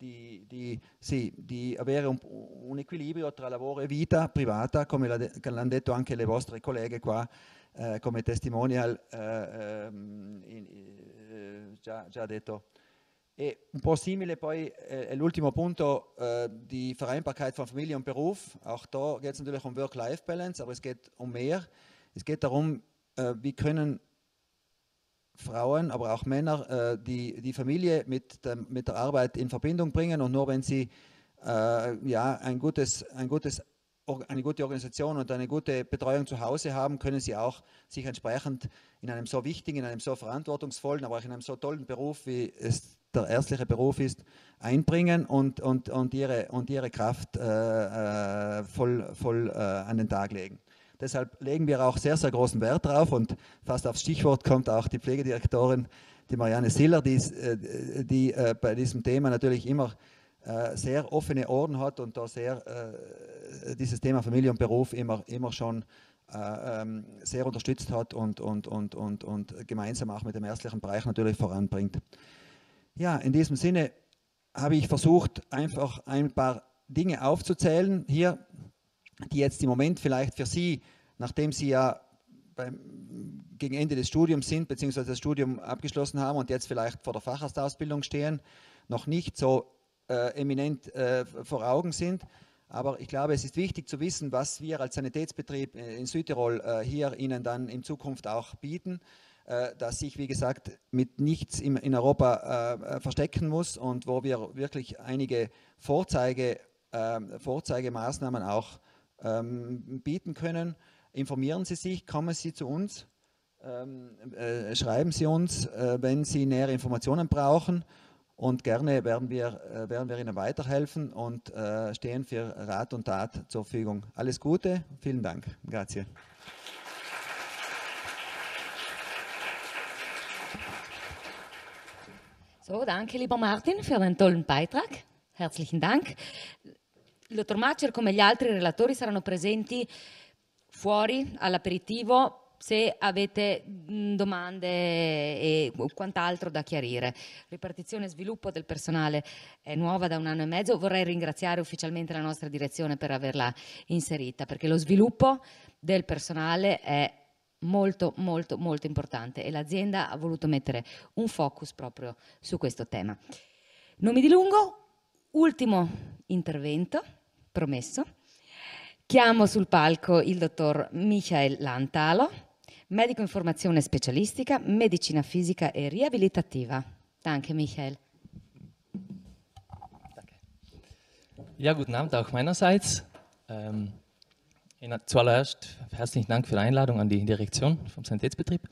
di, di, sì, di avere un, un, equilibrio tra lavoro e vita privata, come l'hanno detto anche le vostre colleghe qua eh, come testimonial eh, ehm, in, eh, già, già, detto. E un po' simile poi eh, è l'ultimo Punto, eh, die Vereinbarkeit von Familie und Beruf. Auch da geht es natürlich um Work-Life-Balance, aber es geht um mehr. Es geht darum, äh, wie können Frauen, aber auch Männer, äh, die die Familie mit, dem, mit der Arbeit in Verbindung bringen und nur wenn sie äh, ja, ein gutes, ein gutes eine gute Organisation und eine gute Betreuung zu Hause haben, können sie auch sich entsprechend in einem so wichtigen, in einem so verantwortungsvollen, aber auch in einem so tollen Beruf, wie es der ärztliche Beruf ist, einbringen und, und, und, ihre, und ihre Kraft äh, äh voll, voll äh, an den Tag legen. Deshalb legen wir auch sehr, sehr großen Wert drauf und fast aufs Stichwort kommt auch die Pflegedirektorin, die Marianne Siller, die, äh, die äh, bei diesem Thema natürlich immer äh, sehr offene Ohren hat und da sehr dieses Thema Familie und Beruf immer, immer schon ähm, sehr unterstützt hat und, und, und, und, und gemeinsam auch mit dem ärztlichen Bereich natürlich voranbringt. Ja, in diesem Sinne habe ich versucht, einfach ein paar Dinge aufzuzählen. Hier die jetzt im Moment vielleicht für Sie, nachdem Sie ja beim, gegen Ende des Studiums sind, beziehungsweise das Studium abgeschlossen haben und jetzt vielleicht vor der Facharztausbildung stehen, noch nicht so äh, eminent äh, vor Augen sind. Aber ich glaube, es ist wichtig zu wissen, was wir als Sanitätsbetrieb äh, in Südtirol äh, hier Ihnen dann in Zukunft auch bieten, äh, dass ich, wie gesagt, mit nichts im, in Europa äh, verstecken muss und wo wir wirklich einige Vorzeige, Vorzeigemaßnahmen auch ähm, bieten können. Informieren Sie sich, kommen Sie zu uns, ähm, äh, schreiben Sie uns, äh, wenn Sie nähere Informationen brauchen und gerne werden wir, äh, werden wir Ihnen weiterhelfen und äh, stehen für Rat und Tat zur Verfügung. Alles Gute, vielen Dank. Grazie. So, danke, lieber Martin, für einen tollen Beitrag. Herzlichen Dank. Il dottor Macer, come gli altri relatori, saranno presenti fuori all'aperitivo se avete domande e quant'altro da chiarire. Ripartizione e sviluppo del personale è nuova da un anno e mezzo, vorrei ringraziare ufficialmente la nostra direzione per averla inserita, perché lo sviluppo del personale è molto molto molto importante e l'azienda ha voluto mettere un focus proprio su questo tema. Non mi dilungo, ultimo intervento promesso. Chiamo sul palco il dottor Michael Lantalo, medico in formazione specialistica, medicina fisica e riabilitativa. Danke, Michael. Ja, guten Abend auch meinerseits. Ähm, zuallererst herzlichen Dank für die Einladung an die Direktion vom Sanitätsbetrieb.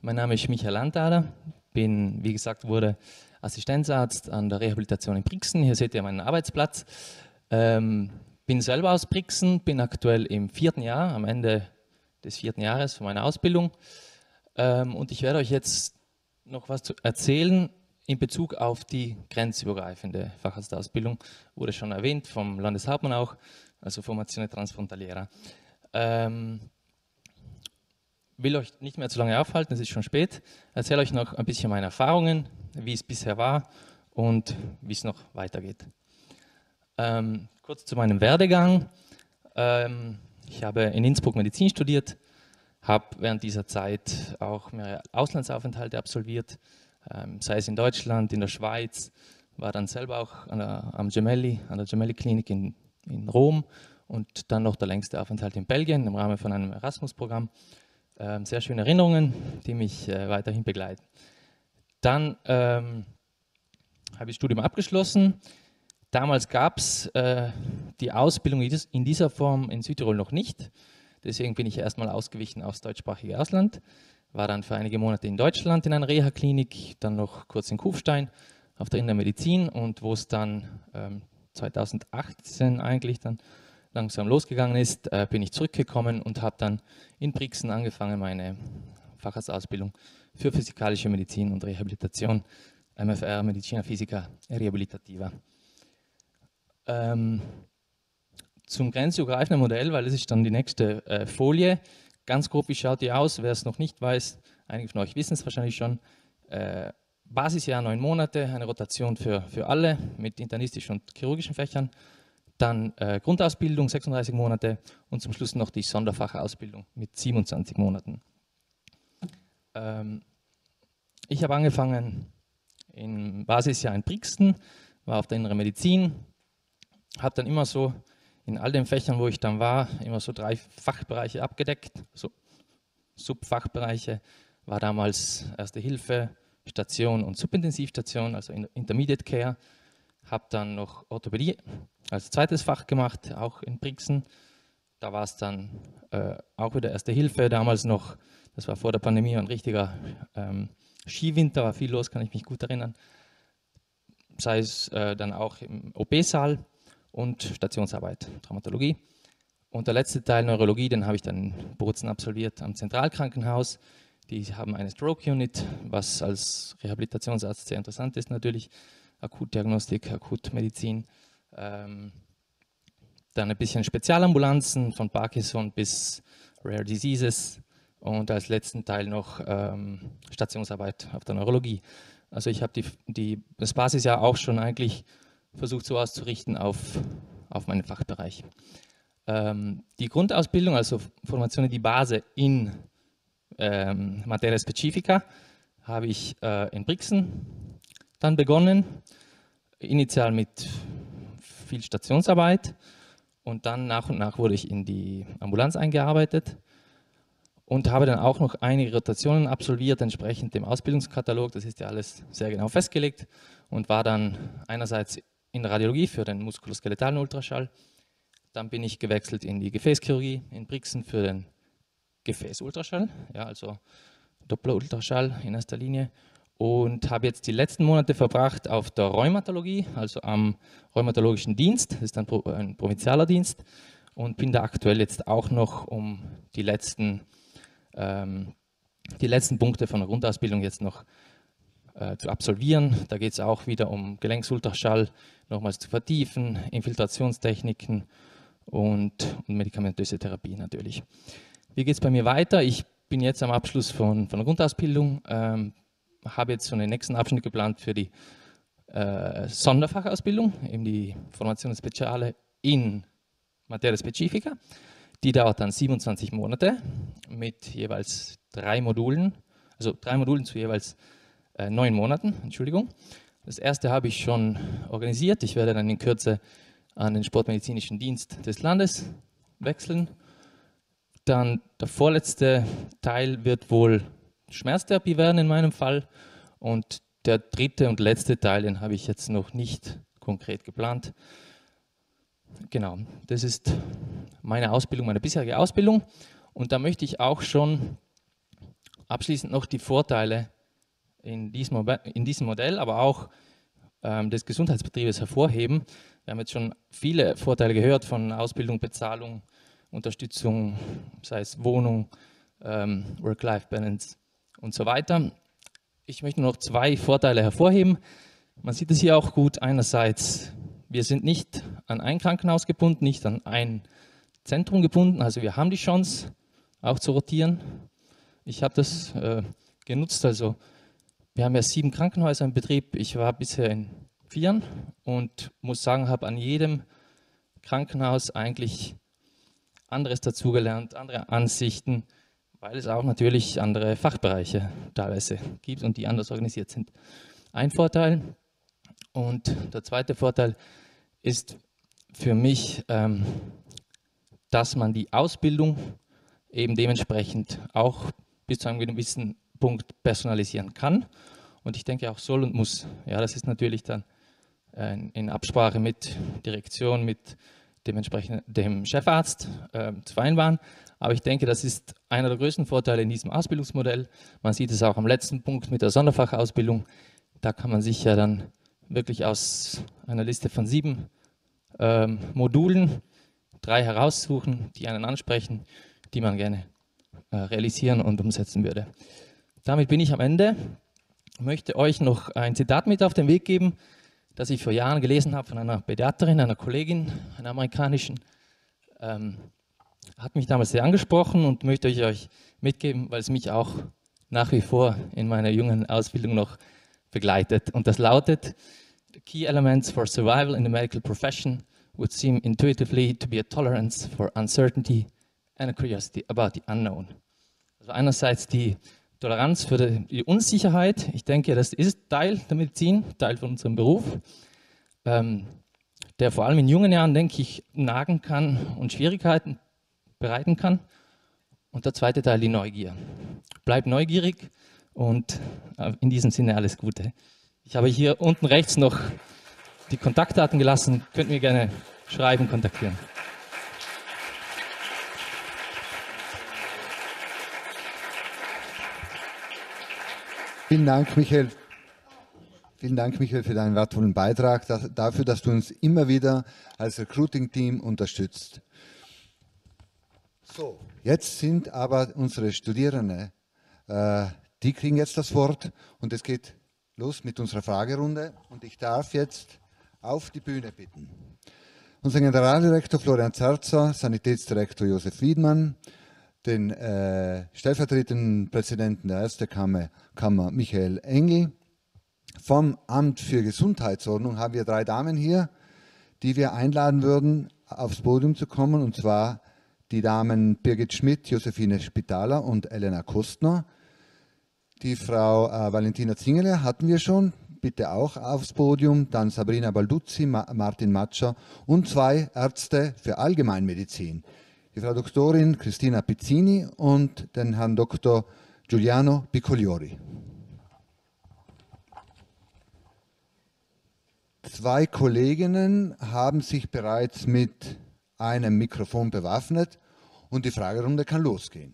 Mein Name ist Michael Landtaler, bin, wie gesagt wurde, Assistenzarzt an der Rehabilitation in Brixen. Hier seht ihr meinen Arbeitsplatz. Ähm, bin selber aus Brixen, bin aktuell im vierten Jahr, am Ende des vierten Jahres von meiner Ausbildung. Ähm, und ich werde euch jetzt noch was erzählen in Bezug auf die grenzübergreifende Facharztausbildung. Wurde schon erwähnt vom Landeshauptmann auch, also Formazione Transfrontaliera. Ähm, will euch nicht mehr zu lange aufhalten, es ist schon spät. Erzähle euch noch ein bisschen meine Erfahrungen, wie es bisher war und wie es noch weitergeht. Ähm, kurz zu meinem Werdegang. Ähm, ich habe in Innsbruck Medizin studiert, habe während dieser Zeit auch mehrere Auslandsaufenthalte absolviert, ähm, sei es in Deutschland, in der Schweiz, war dann selber auch an der, am Gemelli, an der Gemelli-Klinik in, in Rom und dann noch der längste Aufenthalt in Belgien im Rahmen von einem Erasmus-Programm. Ähm, sehr schöne Erinnerungen, die mich äh, weiterhin begleiten. Dann ähm, habe ich das Studium abgeschlossen, Damals gab es äh, die Ausbildung in dieser Form in Südtirol noch nicht. Deswegen bin ich erstmal ausgewichen aufs deutschsprachige Ausland, war dann für einige Monate in Deutschland in einer Reha-Klinik, dann noch kurz in Kufstein auf der Innermedizin und wo es dann ähm, 2018 eigentlich dann langsam losgegangen ist, äh, bin ich zurückgekommen und habe dann in Brixen angefangen, meine Facharztausbildung für physikalische Medizin und Rehabilitation, MFR, Medizina Physica Rehabilitativa, ähm, zum grenzübergreifenden Modell, weil es ist dann die nächste äh, Folie. Ganz grob, wie schaut die aus? Wer es noch nicht weiß, einige von euch wissen es wahrscheinlich schon. Äh, Basisjahr neun Monate, eine Rotation für, für alle mit internistischen und chirurgischen Fächern. Dann äh, Grundausbildung 36 Monate und zum Schluss noch die Sonderfachausbildung mit 27 Monaten. Ähm, ich habe angefangen im Basisjahr in Brixton, war auf der Inneren Medizin, habe dann immer so in all den Fächern, wo ich dann war, immer so drei Fachbereiche abgedeckt, so Subfachbereiche, war damals Erste Hilfe, Station und Subintensivstation, also Intermediate Care, habe dann noch Orthopädie als zweites Fach gemacht, auch in Brixen. Da war es dann äh, auch wieder Erste Hilfe, damals noch, das war vor der Pandemie ein richtiger ähm, Skiwinter, war viel los, kann ich mich gut erinnern. Sei es äh, dann auch im OP-Saal und Stationsarbeit, Traumatologie. Und der letzte Teil Neurologie, den habe ich dann in Bozen absolviert am Zentralkrankenhaus. Die haben eine Stroke Unit, was als Rehabilitationsarzt sehr interessant ist natürlich. Akutdiagnostik, Akutmedizin. Ähm, dann ein bisschen Spezialambulanzen von Parkinson bis Rare Diseases und als letzten Teil noch ähm, Stationsarbeit auf der Neurologie. Also ich habe die, die, das Basisjahr auch schon eigentlich versucht so auszurichten auf, auf meinen Fachbereich. Ähm, die Grundausbildung, also Formationen, die Base in ähm, Materia Specifica, habe ich äh, in Brixen dann begonnen, initial mit viel Stationsarbeit und dann nach und nach wurde ich in die Ambulanz eingearbeitet und habe dann auch noch einige Rotationen absolviert, entsprechend dem Ausbildungskatalog, das ist ja alles sehr genau festgelegt und war dann einerseits in der Radiologie für den muskuloskeletalen Ultraschall. Dann bin ich gewechselt in die Gefäßchirurgie in Brixen für den Gefäßultraschall, ja, also Doppler-Ultraschall in erster Linie. Und habe jetzt die letzten Monate verbracht auf der Rheumatologie, also am rheumatologischen Dienst, das ist ein, Pro ein provinzialer Dienst. Und bin da aktuell jetzt auch noch um die letzten, ähm, die letzten Punkte von der Grundausbildung jetzt noch äh, zu absolvieren. Da geht es auch wieder um Gelenksultraschall nochmals zu vertiefen, Infiltrationstechniken und, und medikamentöse Therapie natürlich. Wie geht es bei mir weiter? Ich bin jetzt am Abschluss von, von der Grundausbildung, ähm, habe jetzt schon den nächsten Abschnitt geplant für die äh, Sonderfachausbildung, eben die Formation Speciale in Materia Specifica. Die dauert dann 27 Monate mit jeweils drei Modulen, also drei Modulen zu jeweils äh, neun Monaten, Entschuldigung. Das erste habe ich schon organisiert. Ich werde dann in Kürze an den Sportmedizinischen Dienst des Landes wechseln. Dann der vorletzte Teil wird wohl Schmerztherapie werden in meinem Fall. Und der dritte und letzte Teil, den habe ich jetzt noch nicht konkret geplant. Genau, das ist meine Ausbildung, meine bisherige Ausbildung. Und da möchte ich auch schon abschließend noch die Vorteile in diesem, in diesem Modell, aber auch ähm, des Gesundheitsbetriebes hervorheben. Wir haben jetzt schon viele Vorteile gehört von Ausbildung, Bezahlung, Unterstützung, sei es Wohnung, ähm, Work-Life-Balance und so weiter. Ich möchte nur noch zwei Vorteile hervorheben. Man sieht es hier auch gut. Einerseits, wir sind nicht an ein Krankenhaus gebunden, nicht an ein Zentrum gebunden. Also wir haben die Chance, auch zu rotieren. Ich habe das äh, genutzt, also wir haben ja sieben Krankenhäuser im Betrieb. Ich war bisher in vieren und muss sagen, habe an jedem Krankenhaus eigentlich anderes dazugelernt, andere Ansichten, weil es auch natürlich andere Fachbereiche teilweise gibt und die anders organisiert sind. Ein Vorteil und der zweite Vorteil ist für mich, ähm, dass man die Ausbildung eben dementsprechend auch bis zu einem gewissen Punkt personalisieren kann. Und ich denke auch soll und muss. Ja, das ist natürlich dann äh, in Absprache mit Direktion, mit dem, dem Chefarzt äh, zu vereinbaren. Aber ich denke, das ist einer der größten Vorteile in diesem Ausbildungsmodell. Man sieht es auch am letzten Punkt mit der Sonderfachausbildung. Da kann man sich ja dann wirklich aus einer Liste von sieben ähm, Modulen drei heraussuchen, die einen ansprechen, die man gerne äh, realisieren und umsetzen würde. Damit bin ich am Ende. Ich möchte euch noch ein Zitat mit auf den Weg geben, das ich vor Jahren gelesen habe von einer Pädiaterin, einer Kollegin, einer amerikanischen. Ähm, hat mich damals sehr angesprochen und möchte ich euch mitgeben, weil es mich auch nach wie vor in meiner jungen Ausbildung noch begleitet. Und das lautet, The key elements for survival in the medical profession would seem intuitively to be a tolerance for uncertainty and a curiosity about the unknown. Also einerseits die Toleranz für die Unsicherheit. Ich denke, das ist Teil der Medizin, Teil von unserem Beruf, ähm, der vor allem in jungen Jahren, denke ich, nagen kann und Schwierigkeiten bereiten kann. Und der zweite Teil, die Neugier. Bleib neugierig und äh, in diesem Sinne alles Gute. Ich habe hier unten rechts noch die Kontaktdaten gelassen. Könnt mir gerne schreiben, kontaktieren. Vielen Dank, Michael. Vielen Dank, Michael, für deinen wertvollen Beitrag, das, dafür, dass du uns immer wieder als Recruiting-Team unterstützt. So, jetzt sind aber unsere Studierenden, äh, die kriegen jetzt das Wort und es geht los mit unserer Fragerunde und ich darf jetzt auf die Bühne bitten. Unser Generaldirektor Florian Zerzer, Sanitätsdirektor Josef Wiedmann, den äh, stellvertretenden Präsidenten der Ärztekammer, Kammer, Michael Engel. Vom Amt für Gesundheitsordnung haben wir drei Damen hier, die wir einladen würden, aufs Podium zu kommen, und zwar die Damen Birgit Schmidt, Josephine Spitaler und Elena Kostner. Die Frau äh, Valentina Zingele hatten wir schon, bitte auch aufs Podium. Dann Sabrina Balduzzi, Ma Martin Matscher und zwei Ärzte für Allgemeinmedizin die Frau Doktorin Christina Pizzini und den Herrn Dr. Giuliano Piccoliori. Zwei Kolleginnen haben sich bereits mit einem Mikrofon bewaffnet und die Fragerunde kann losgehen.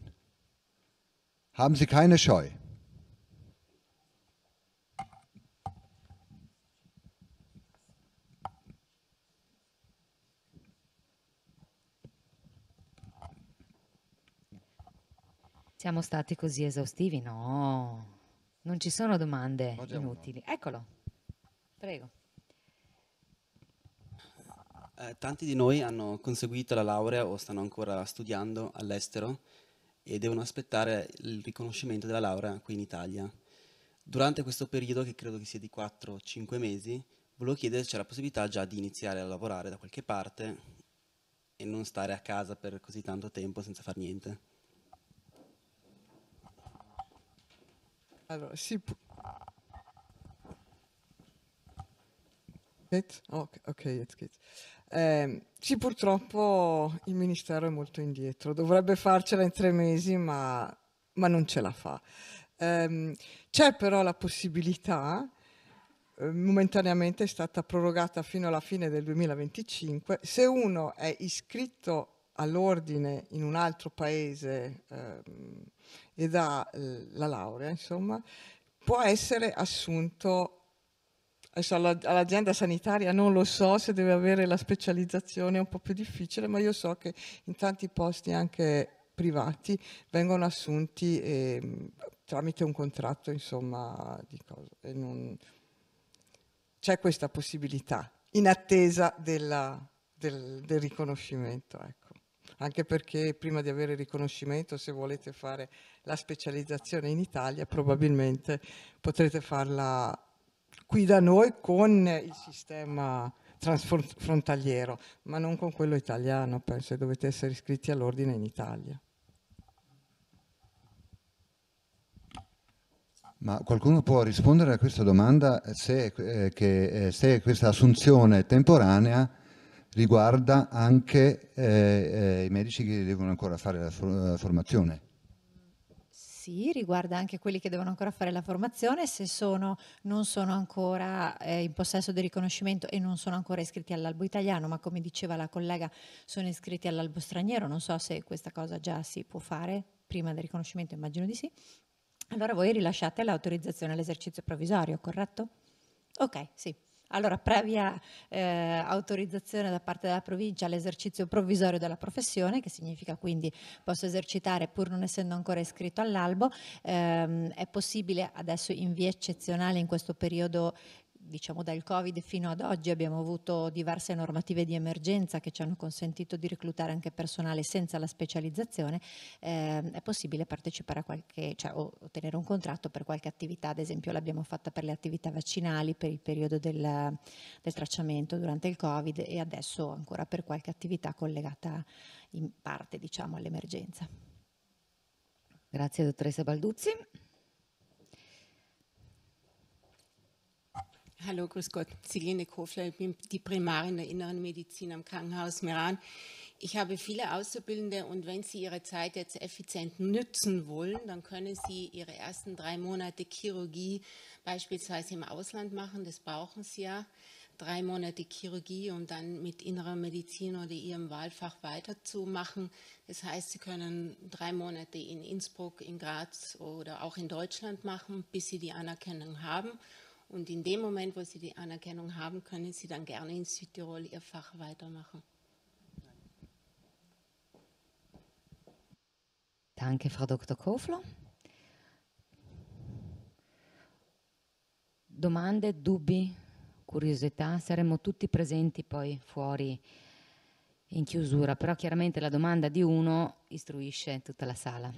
Haben Sie keine Scheu. Siamo stati così esaustivi? No, non ci sono domande Oggi inutili. Eccolo, prego. Eh, tanti di noi hanno conseguito la laurea o stanno ancora studiando all'estero e devono aspettare il riconoscimento della laurea qui in Italia. Durante questo periodo, che credo che sia di 4-5 mesi, volevo chiedere se c'è la possibilità già di iniziare a lavorare da qualche parte e non stare a casa per così tanto tempo senza far niente. Allora, si può... Ok, okay jetzt Eh, sì, purtroppo il Ministero è molto indietro, dovrebbe farcela in tre mesi, ma, ma non ce la fa. Eh, c'è però la possibilità, eh, momentaneamente è stata prorogata fino alla fine del 2025, se uno è iscritto all'ordine in un altro paese ehm, ed ha eh, la laurea, insomma, può essere assunto adesso all'azienda sanitaria non lo so se deve avere la specializzazione è un po' più difficile, ma io so che in tanti posti anche privati vengono assunti eh, tramite un contratto, insomma, di cose. Non... C'è questa possibilità in attesa della, del, del, riconoscimento. Ecco anche perché prima di avere riconoscimento, se volete fare la specializzazione in Italia, probabilmente potrete farla qui da noi con il sistema transfrontaliero, ma non con quello italiano, penso che dovete essere iscritti all'ordine in Italia. Ma qualcuno può rispondere a questa domanda se, eh, che, eh, se questa assunzione temporanea riguarda anche eh, eh, i medici che devono ancora fare la, for la formazione. Sì, riguarda anche quelli che devono ancora fare la formazione se sono, non sono ancora eh, in possesso del riconoscimento e non sono ancora iscritti all'albo italiano, ma come diceva la collega sono iscritti all'albo straniero, non so se questa cosa già si può fare prima del riconoscimento, immagino di sì. Allora voi rilasciate l'autorizzazione all'esercizio provvisorio, corretto? Ok, sì. Allora, previa eh, autorizzazione da parte della provincia all'esercizio provvisorio della professione, che significa quindi posso esercitare pur non essendo ancora iscritto all'albo, ehm, è possibile adesso in via eccezionale in questo periodo diciamo dal Covid fino ad oggi abbiamo avuto diverse normative di emergenza che ci hanno consentito di reclutare anche personale senza la specializzazione, eh, è possibile partecipare a qualche, cioè ottenere un contratto per qualche attività, ad esempio l'abbiamo fatta per le attività vaccinali per il periodo del, del tracciamento durante il Covid e adesso ancora per qualche attività collegata in parte diciamo all'emergenza. Grazie dottoressa Balduzzi. Hallo, grüß Gott. Silene Kofler, ich bin die Primarin der Inneren Medizin am Krankenhaus Meran. Ich habe viele Auszubildende und wenn sie ihre Zeit jetzt effizient nützen wollen, dann können sie ihre ersten drei Monate Chirurgie beispielsweise im Ausland machen, das brauchen sie ja. Drei Monate Chirurgie, um dann mit innerer Medizin oder ihrem Wahlfach weiterzumachen. Das heißt, sie können drei Monate in Innsbruck, in Graz oder auch in Deutschland machen, bis sie die Anerkennung haben Und in dem Moment, wo sie die Anerkennung haben, können sie dann gerne in Südtirol ihr Fach weitermachen. Danke, Frau Dr. Kofler. Domande, dubbi, curiosità, saremo tutti presenti poi fuori in chiusura, però chiaramente la domanda di uno istruisce tutta la sala.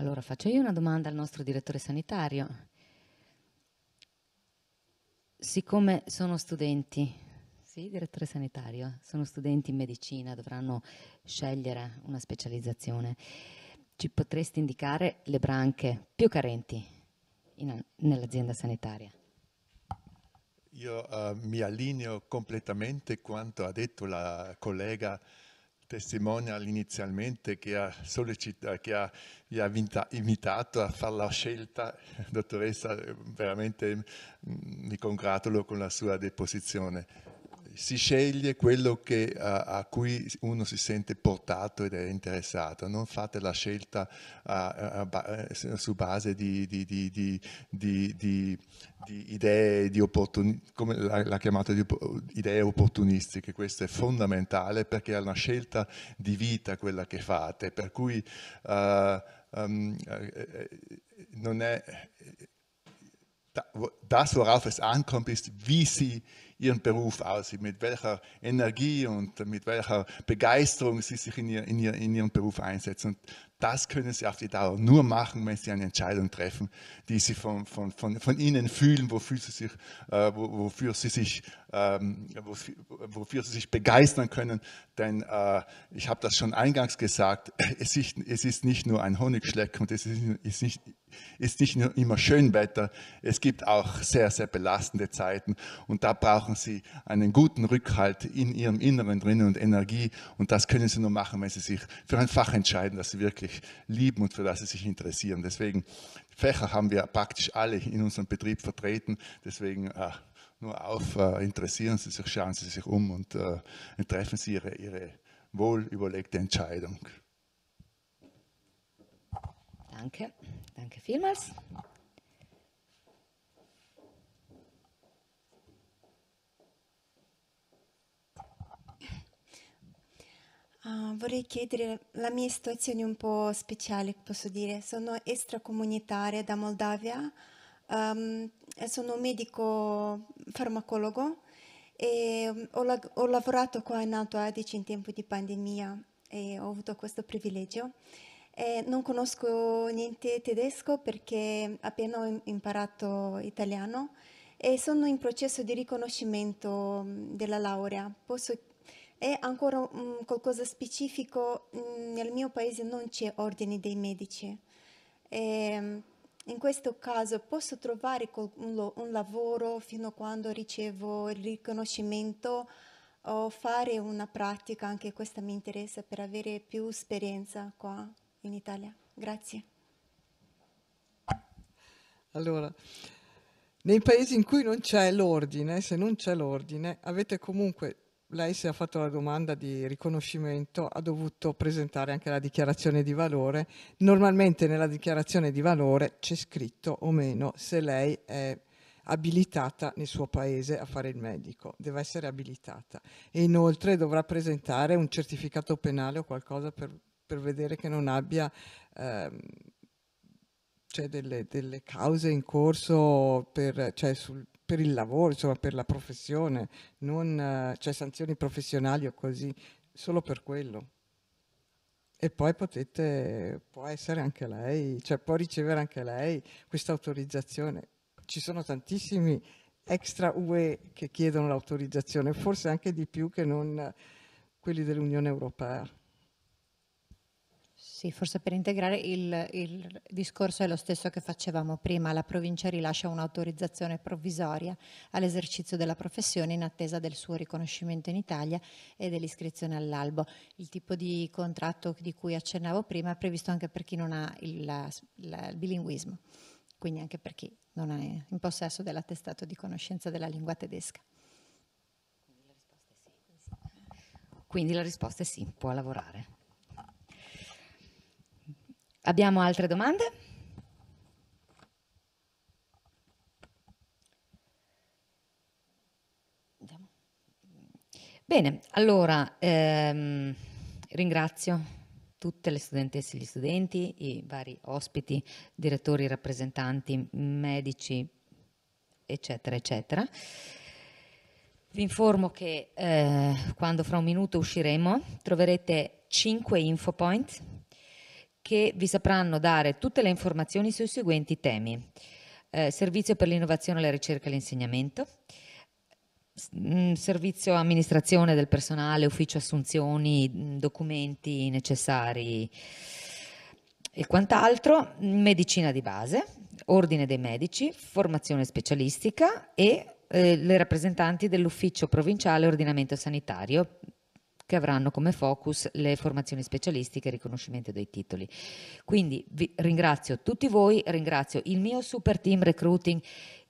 Allora faccio io una domanda al nostro direttore sanitario. Siccome sono studenti, sì, direttore sanitario, sono studenti in medicina, dovranno scegliere una specializzazione, ci potresti indicare le branche più carenti nell'azienda sanitaria? Io uh, mi allineo completamente quanto ha detto la collega testimonial inizialmente che, ha, che ha, vi ha invitato a fare la scelta, dottoressa, veramente mm, mi congratulo con la sua deposizione si sceglie quello che, a, a, cui uno si sente portato ed è interessato, non fate la scelta a, eh, su base di, di, di, di idee, di opportuni- come l'ha chiamato, di idee opportunistiche, questo è fondamentale perché è una scelta di vita quella che fate, per cui uh, um, non è... Das, worauf es ankommt, ist, wie sie ihren Beruf ausüben, mit welcher Energie und mit welcher Begeisterung sie sich in, ihr, in, ihr, in ihren Beruf einsetzen. Und das können sie auf die Dauer nur machen, wenn sie eine Entscheidung treffen, die sie von, von, von, von ihnen fühlen, wofür sie sich, äh, wofür, sie sich ähm, wofür, sie sich begeistern können. Denn äh, ich habe das schon eingangs gesagt, es ist, es ist nicht nur ein Honigschleck und es ist, ist nicht, ist nicht nur immer Schönwetter, es gibt auch sehr, sehr belastende Zeiten und da brauchen brauchen sie einen guten Rückhalt in ihrem Inneren drinnen und Energie. Und das können sie nur machen, wenn sie sich für ein Fach entscheiden, das sie wirklich lieben und für das sie sich interessieren. Deswegen, Fächer haben wir praktisch alle in unserem Betrieb vertreten. Deswegen ach, äh, nur auf, äh, interessieren Sie sich, schauen Sie sich um und äh, treffen Sie Ihre, ihre wohlüberlegte Entscheidung. Danke, danke vielmals. Uh, vorrei chiedere la mia situazione un po' speciale, posso dire. Sono extracomunitaria da Moldavia, um, sono un medico farmacologo e ehm, ho, la- ho lavorato qua in Alto Adige in tempo di pandemia e ho avuto questo privilegio. E non conosco niente tedesco perché appena ho imparato italiano e sono in processo di riconoscimento mhmm, della laurea. Posso e ancora um, qualcosa specifico, mh, mm, nel mio paese non c'è ordine dei medici. E, ehm, in questo caso posso trovare un, un, lavoro fino a quando ricevo il riconoscimento o fare una pratica, anche questa mi interessa per avere più esperienza qua in Italia. Grazie. Allora, nei paesi in cui non c'è l'ordine, se non c'è l'ordine, avete comunque lei se ha fatto la domanda di riconoscimento ha dovuto presentare anche la dichiarazione di valore. Normalmente nella dichiarazione di valore c'è scritto o meno se lei è abilitata nel suo paese a fare il medico, deve essere abilitata e inoltre dovrà presentare un certificato penale o qualcosa per, per vedere che non abbia... Ehm, c'è delle, delle, cause in corso per, cioè sul, per, il lavoro, insomma per la professione, non, cioè sanzioni professionali o così, solo per quello. E poi potete, può essere anche lei, cioè può ricevere anche lei questa autorizzazione. Ci sono tantissimi extra UE che chiedono l'autorizzazione, forse anche di più che non quelli dell'Unione Europea. Sì, forse per integrare il, il, discorso è lo stesso che facevamo prima, la provincia rilascia un'autorizzazione provvisoria all'esercizio della professione in attesa del suo riconoscimento in Italia e dell'iscrizione all'albo. Il tipo di contratto di cui accennavo prima è previsto anche per chi non ha il, la, la, il bilinguismo, quindi anche per chi non è in possesso dell'attestato di conoscenza della lingua tedesca. Quindi la risposta è sì, può lavorare. Abbiamo altre domande? Bene, allora ehm, ringrazio tutte le studentesse e gli studenti, i vari ospiti, direttori, rappresentanti, medici, eccetera, eccetera. Vi informo che eh, quando fra un minuto usciremo troverete 5 infopoint che vi sapranno dare tutte le informazioni sui seguenti temi. Eh, servizio per l'innovazione, la ricerca e l'insegnamento, mm, servizio amministrazione del personale, ufficio assunzioni, mm, documenti necessari e quant'altro, medicina di base, ordine dei medici, formazione specialistica e eh, le rappresentanti dell'ufficio provinciale ordinamento sanitario che avranno come focus le formazioni specialistiche e il riconoscimento dei titoli. Quindi vi ringrazio tutti voi, ringrazio il mio super team recruiting,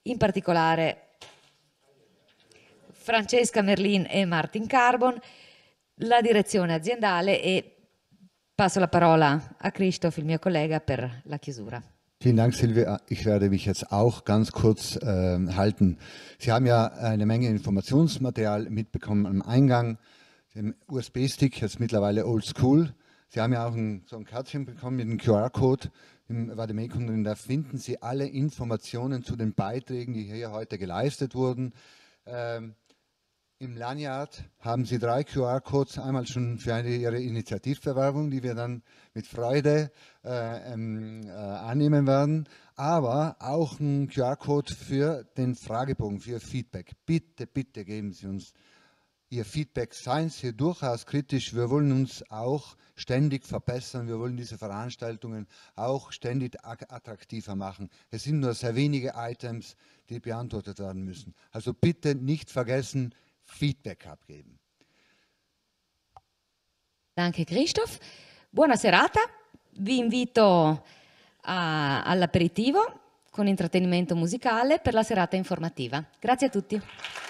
in particolare Francesca Merlin e Martin Carbon, la direzione aziendale e passo la parola a Christoph, il mio collega, per la chiusura. Vielen Dank, Silvia. Ich werde mich jetzt auch ganz kurz äh, halten. Sie haben ja eine Menge Informationsmaterial mitbekommen am Eingang. den USB-Stick, jetzt mittlerweile oldschool. Sie haben ja auch ein, so ein Kärtchen bekommen mit einem QR-Code im Vademecum drin. Da finden Sie alle Informationen zu den Beiträgen, die hier heute geleistet wurden. Ähm, Im Lanyard haben Sie drei QR-Codes, einmal schon für eine, Ihre Initiativbewerbung, die wir dann mit Freude äh, ähm, äh, annehmen werden, aber auch ein QR-Code für den Fragebogen, für Feedback. Bitte, bitte geben Sie uns Ihr Feedback seien Sie durchaus kritisch. Wir wollen uns auch ständig verbessern. Wir wollen diese Veranstaltungen auch ständig attraktiver machen. Es sind nur sehr wenige Items, die beantwortet werden müssen. Also bitte nicht vergessen, Feedback abgeben. Danke Christoph. Buona serata. Vi invito all'aperitivo con intrattenimento musicale per la serata informativa. Grazie a tutti.